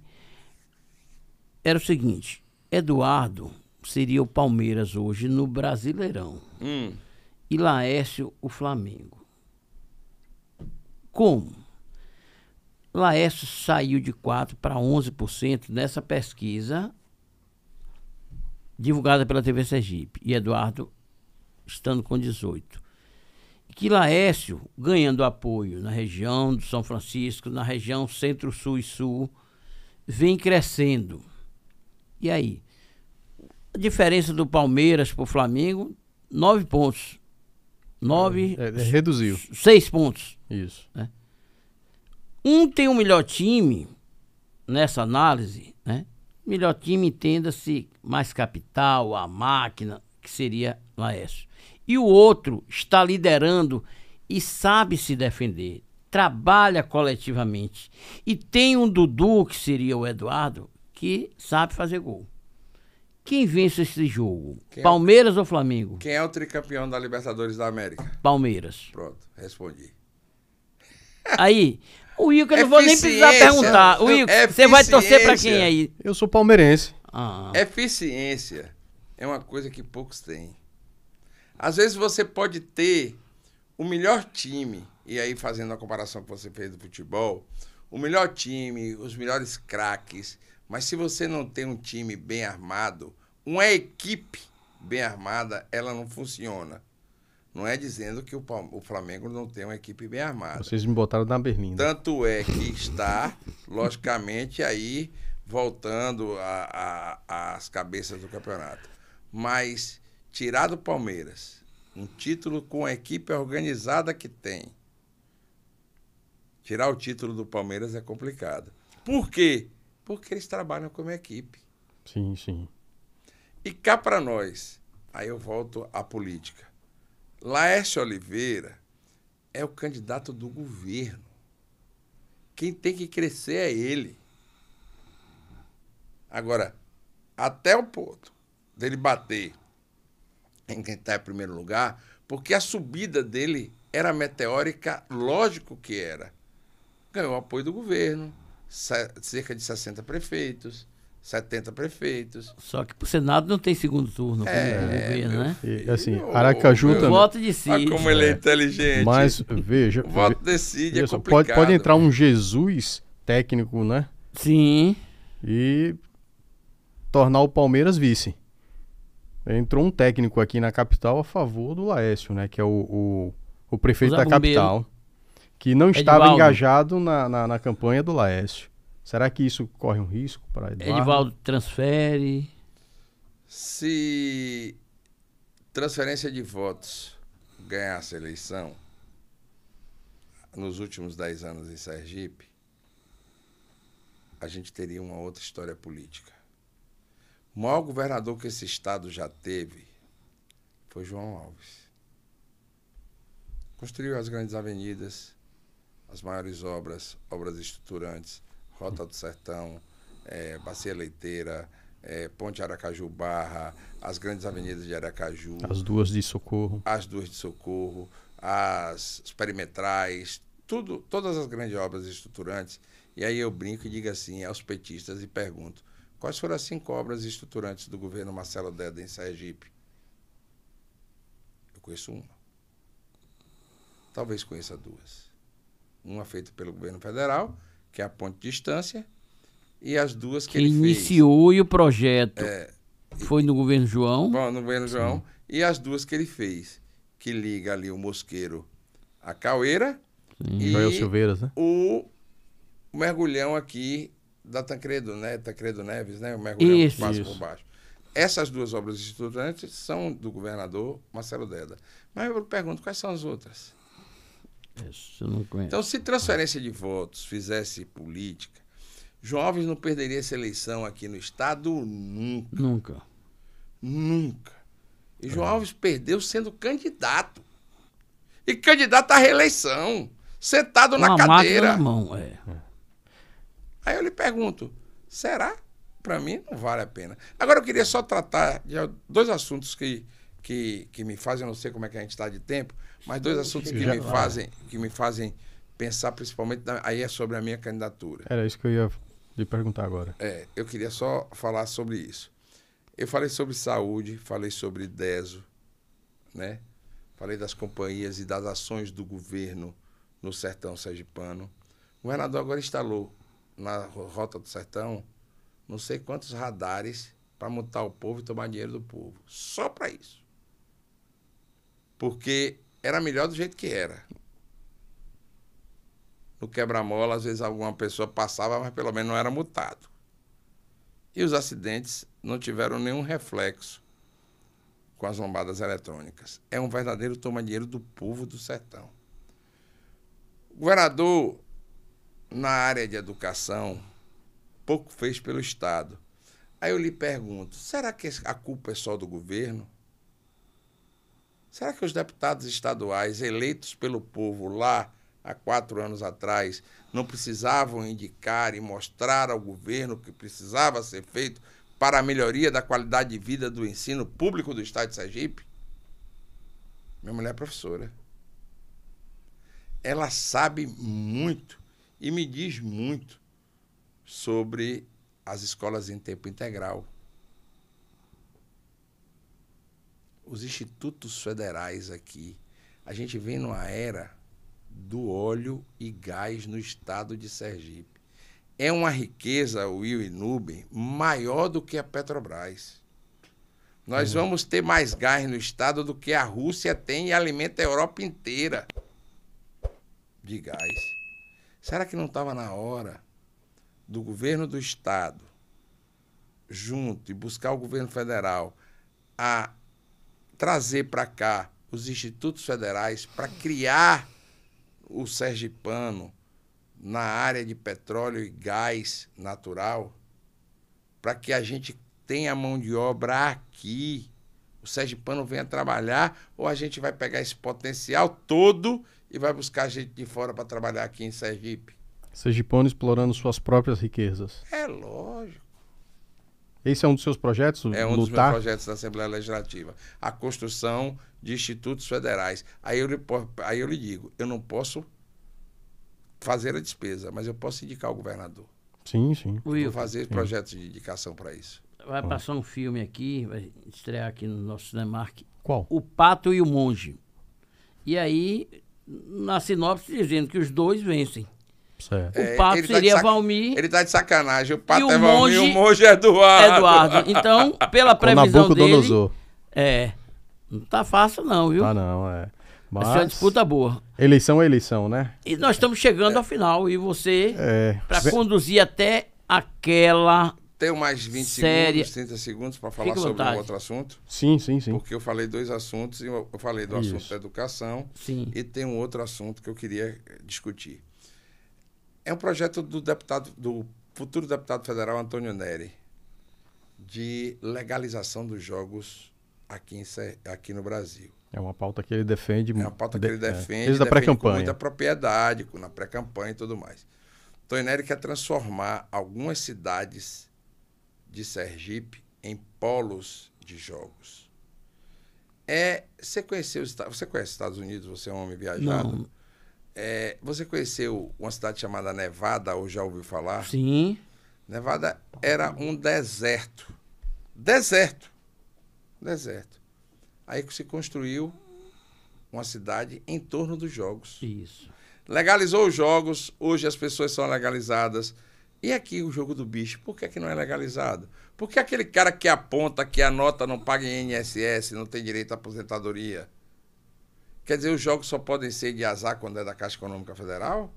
era o seguinte: Eduardo seria o Palmeiras hoje no Brasileirão hum. e Laércio o Flamengo. Como? Laércio saiu de 4 para 11% nessa pesquisa divulgada pela TV Sergipe e Eduardo estando com 18. Que Laércio, ganhando apoio na região do São Francisco, na região Centro-Sul e Sul, vem crescendo e aí? A diferença do Palmeiras para o Flamengo, nove pontos. Nove. É, é, reduziu. Seis pontos. Isso. Né? Um tem o um melhor time nessa análise, né? Melhor time, entenda-se, mais capital, a máquina, que seria Laércio. E o outro está liderando e sabe se defender, trabalha coletivamente. E tem um Dudu, que seria o Eduardo, que sabe fazer gol. Quem vence esse jogo? Quem Palmeiras é o... ou Flamengo? Quem é o tricampeão da Libertadores da América? Palmeiras. Pronto, respondi. Aí, o Ico, eu não vou nem precisar perguntar. O Ico, você vai torcer para quem aí? Eu sou palmeirense. Ah. Eficiência é uma coisa que poucos têm. Às vezes você pode ter o melhor time, e aí fazendo a comparação que você fez do futebol, o melhor time, os melhores craques, mas se você não tem um time bem armado, uma equipe bem armada, ela não funciona. Não é dizendo que o, Flamengo não tem uma equipe bem armada. Vocês me botaram na berlinda. Tanto é que está, logicamente, aí voltando às cabeças do campeonato. Mas tirar do Palmeiras um título com a equipe organizada que tem, tirar o título do Palmeiras é complicado. Por quê? porque eles trabalham como equipe. Sim, sim. E cá para nós, aí eu volto à política. Laércio Oliveira é o candidato do governo. Quem tem que crescer é ele. Agora, até o ponto dele bater em quem está em primeiro lugar, porque a subida dele era meteórica, lógico que era. Ganhou apoio do governo, cerca de 60 prefeitos, 70 prefeitos. Só que para o Senado não tem segundo turno, é, governo, né? E, assim, Aracaju meu, também. voto decide. Ah, como ele é, é inteligente. Mas veja. O voto decide, é veja, é complicado. Pode, pode entrar um Jesus técnico, né? Sim. E tornar o Palmeiras vice. Entrou um técnico aqui na capital a favor do Laércio, né? Que é o, o, o prefeito Usa da bombeiro. capital que não estava Edivaldo. engajado na, na, na, campanha do Laércio. Será que isso corre um risco para Eduardo? Edivaldo transfere. Se transferência de votos ganhasse a eleição nos últimos dez anos em Sergipe, a gente teria uma outra história política. O maior governador que esse estado já teve foi João Alves. Construiu as grandes avenidas, as maiores obras, obras estruturantes, Rota do Sertão, é, Bacia Leiteira, é, Ponte Aracaju Barra, as grandes avenidas de Aracaju. As duas de Socorro. As duas de Socorro, as, perimetrais, tudo, todas as grandes obras estruturantes. E aí eu brinco e digo assim aos petistas e pergunto, quais foram as cinco obras estruturantes do governo Marcelo Deda em Sergipe? Eu conheço uma. Talvez conheça duas uma feita pelo governo federal, que é a ponte de distância, e as duas que, que ele iniciou fez. e o projeto é, foi no governo João. Bom, no governo João. E as duas que ele fez, que liga ali o Mosqueiro à Caueira Sim. e né? o mergulhão aqui da Tancredo, né? Tancredo Neves, né? O mergulhão isso, passa por baixo. Essas duas obras estruturantes são do governador Marcelo Deda. Mas eu pergunto, quais são as outras? Isso eu não conheço. Então, se transferência de votos fizesse política, jovens não perderia essa eleição aqui no Estado nunca. Nunca. Nunca. E João é. Alves perdeu sendo candidato. E candidato à reeleição. Sentado na cadeira. Na mão, é. é. Aí eu lhe pergunto: será? Para mim não vale a pena. Agora eu queria só tratar de dois assuntos que que, que me fazem, eu não sei como é que a gente está de tempo, mas dois assuntos que me tá. fazem, que me fazem pensar principalmente, aí é sobre a minha candidatura. Era isso que eu ia lhe perguntar agora. É, eu queria só falar sobre isso. Eu falei sobre saúde, falei sobre DESO, né? Falei das companhias e das ações do governo no sertão sergipano. O governador agora instalou na Rota do Sertão não sei quantos radares para multar o povo e tomar dinheiro do povo. Só para isso. Porque era melhor do jeito que era. No quebra-mola, às vezes alguma pessoa passava, mas pelo menos não era mutado. E os acidentes não tiveram nenhum reflexo com as lombadas eletrônicas. É um verdadeiro toma-dinheiro do povo do sertão. O governador, na área de educação, pouco fez pelo Estado. Aí eu lhe pergunto: será que a culpa é só do governo? Será que os deputados estaduais eleitos pelo povo lá há quatro anos atrás não precisavam indicar e mostrar ao governo que precisava ser feito para a melhoria da qualidade de vida do ensino público do estado de Sergipe? Minha mulher é professora. Ela sabe muito e me diz muito sobre as escolas em tempo integral. os institutos federais aqui. A gente vem numa era do óleo e gás no estado de Sergipe. É uma riqueza, Will e Nubem, maior do que a Petrobras. Nós uhum. vamos ter mais gás no estado do que a Rússia tem e alimenta a Europa inteira de gás. Será que não estava na hora do governo do estado, junto e buscar o governo federal, a trazer para cá os institutos federais para criar o Sergipano na área de petróleo e gás natural, para que a gente tenha mão de obra aqui. O Sergipano venha trabalhar ou a gente vai pegar esse potencial todo e vai buscar gente de fora para trabalhar aqui em Sergipe. Sergipano explorando suas próprias riquezas. É lógico. Esse é um dos seus projetos? É um lutar? dos meus projetos da Assembleia Legislativa. A construção de institutos federais. Aí eu, lhe, aí eu lhe digo, eu não posso fazer a despesa, mas eu posso indicar o governador. Sim, sim. vou fazer sim. projetos de indicação para isso. Vai passar um filme aqui, vai estrear aqui no nosso Cinemark. Qual? O Pato e o Monge. E aí, na sinopse dizendo que os dois vencem. É. O pato tá seria tá Valmir. Ele tá de sacanagem. O pato o é Valmir, o monge é Eduardo. Eduardo. Então, pela (laughs) previsão dele... É. Não tá fácil não, viu? Tá não, é. Mas... Essa é uma disputa boa. Eleição é eleição, né? E nós estamos chegando é. ao final. E você, é. para conduzir até aquela. Tenho mais 20 série... segundos, 30 segundos para falar Fique sobre um outro assunto. Sim, sim, sim. Porque eu falei dois assuntos. Eu falei do Isso. assunto da educação. Sim. E tem um outro assunto que eu queria discutir. É um projeto do deputado, do futuro deputado federal Antônio Neri, de legalização dos jogos aqui, em, aqui no Brasil. É uma pauta que ele defende muito. É uma pauta que ele é, defende, é, desde a pré-campanha. muita propriedade, na pré-campanha e tudo mais. Antônio Neri quer transformar algumas cidades de Sergipe em polos de jogos. É, você conheceu, você conhece os Estados Unidos, você é um homem viajado? Não. É, você conheceu uma cidade chamada Nevada, ou já ouviu falar? Sim. Nevada era um deserto. Deserto. Deserto. Aí se construiu uma cidade em torno dos jogos. Isso. Legalizou os jogos, hoje as pessoas são legalizadas. E aqui o jogo do bicho, por que, é que não é legalizado? Por que aquele cara que aponta que anota, não paga em INSS, não tem direito à aposentadoria? Quer dizer, os jogos só podem ser de azar quando é da Caixa Econômica Federal?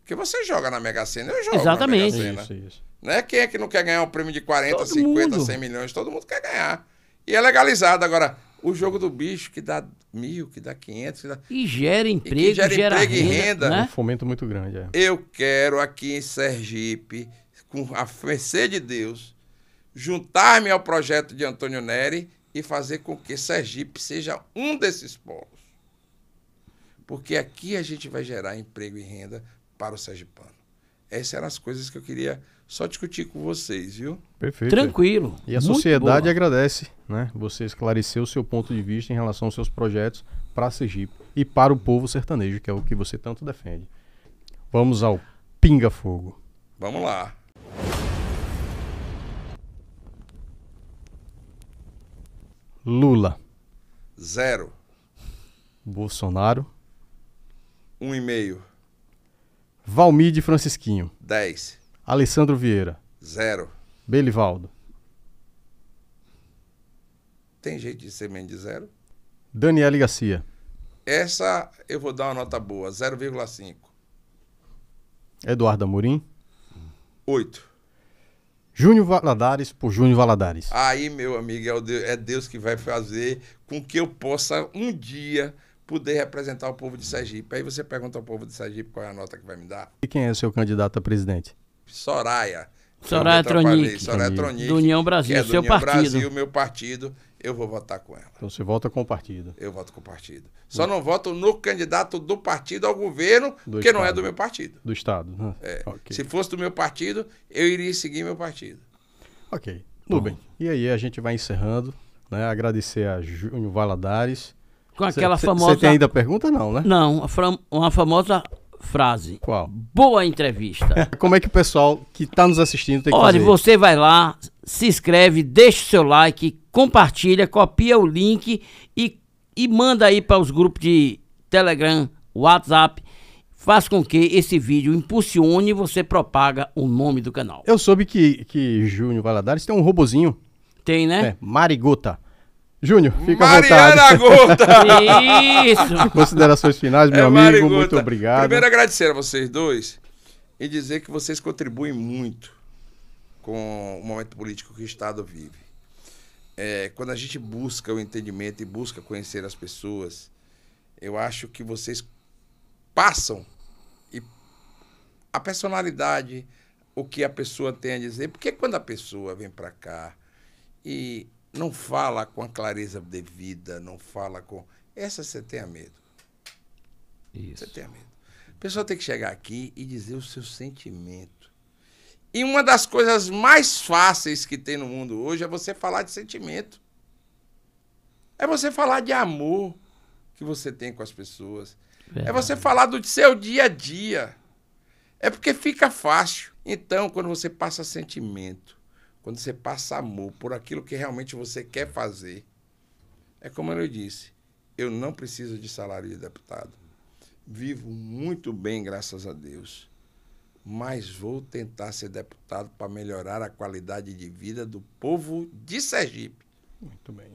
Porque você joga na Mega Sena, eu jogo Exatamente. na Mega Sena. Isso, isso. Né? Quem é que não quer ganhar um prêmio de 40, todo 50, mundo. 100 milhões? Todo mundo quer ganhar. E é legalizado. Agora, o jogo do bicho que dá mil, que dá 500, que dá... E gera emprego, e gera, gera emprego renda, e renda. Né? Um fomento muito grande, é. Eu quero aqui em Sergipe, com a mercê de Deus, juntar-me ao projeto de Antônio Neri e fazer com que Sergipe seja um desses povos porque aqui a gente vai gerar emprego e renda para o Sergipano. Essas eram as coisas que eu queria só discutir com vocês, viu? Perfeito. Tranquilo. E a sociedade boa. agradece, né? Você esclareceu o seu ponto de vista em relação aos seus projetos para a Sergipe e para o povo sertanejo, que é o que você tanto defende. Vamos ao Pinga Fogo. Vamos lá. Lula. Zero. Bolsonaro. 1,5. Valmir de Francisquinho. 10. Alessandro Vieira. 0. Belivaldo. Tem jeito de ser menos de zero? Daniele Garcia. Essa eu vou dar uma nota boa, 0,5. Eduardo Amorim. 8. Júnior Valadares por Júnior Valadares. Aí, meu amigo, é, é Deus que vai fazer com que eu possa um dia poder representar o povo de Sergipe. Aí você pergunta ao povo de Sergipe qual é a nota que vai me dar. E quem é seu candidato a presidente? Soraya. Soraya Tronic. Soraya Tronic. Do União Brasil, que é do seu União partido. Brasil, meu partido. Eu vou votar com ela. Então você vota com o partido. Eu voto com o partido. Só não voto no candidato do partido ao governo, do que não é do meu partido. Do Estado. Ah, é. okay. Se fosse do meu partido, eu iria seguir meu partido. Ok. tudo bem e aí a gente vai encerrando. Né? Agradecer a Júnior Valadares com aquela cê, famosa. Você tem ainda pergunta, não, né? Não, uma famosa frase. Qual? Boa entrevista. (laughs) Como é que o pessoal que está nos assistindo tem que Olha, fazer? Olha, você vai lá, se inscreve, deixa o seu like, compartilha, copia o link e, e manda aí para os grupos de Telegram, WhatsApp. Faz com que esse vídeo impulsione e você propaga o nome do canal. Eu soube que, que Júnior Valadares tem um robozinho. Tem, né? É, Marigota. Júnior, fica Mariana à Isso! (laughs) Considerações finais, meu é, amigo, muito obrigado. Primeiro agradecer a vocês dois e dizer que vocês contribuem muito com o momento político que o Estado vive. É, quando a gente busca o entendimento e busca conhecer as pessoas, eu acho que vocês passam e a personalidade, o que a pessoa tem a dizer. Porque quando a pessoa vem para cá e não fala com a clareza devida, não fala com. Essa você tem medo. Isso. Você tem medo. A pessoa tem que chegar aqui e dizer o seu sentimento. E uma das coisas mais fáceis que tem no mundo hoje é você falar de sentimento. É você falar de amor que você tem com as pessoas. É você falar do seu dia a dia. É porque fica fácil. Então, quando você passa sentimento, quando você passa amor por aquilo que realmente você quer fazer, é como eu disse, eu não preciso de salário de deputado. Vivo muito bem, graças a Deus. Mas vou tentar ser deputado para melhorar a qualidade de vida do povo de Sergipe. Muito bem.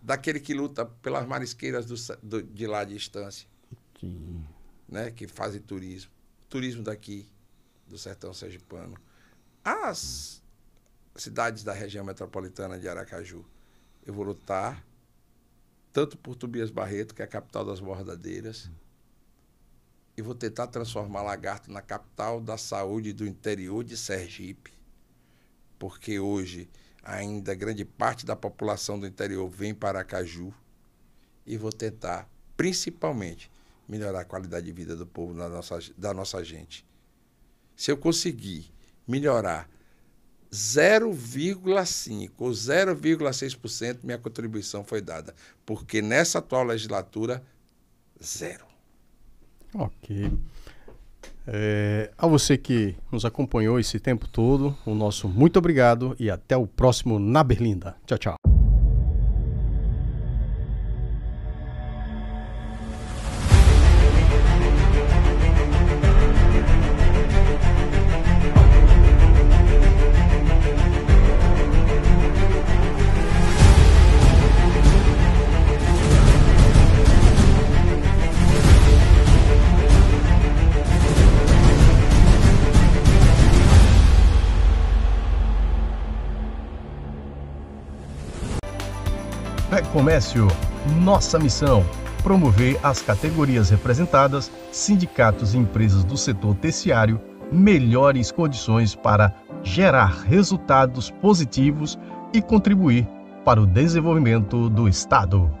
Daquele que luta pelas marisqueiras do, do, de lá de distância. Sim. Né, que fazem turismo. Turismo daqui, do sertão sergipano. As cidades da região metropolitana de Aracaju. Eu vou lutar tanto por Tobias Barreto, que é a capital das bordadeiras, e vou tentar transformar Lagarto na capital da saúde do interior de Sergipe, porque hoje ainda grande parte da população do interior vem para Aracaju, e vou tentar, principalmente, melhorar a qualidade de vida do povo da nossa, da nossa gente. Se eu conseguir melhorar 0,5% ou 0,6% minha contribuição foi dada, porque nessa atual legislatura, zero. Ok. É, a você que nos acompanhou esse tempo todo, o nosso muito obrigado e até o próximo Na Berlinda. Tchau, tchau. Comércio. Nossa missão: promover as categorias representadas, sindicatos e empresas do setor terciário, melhores condições para gerar resultados positivos e contribuir para o desenvolvimento do Estado.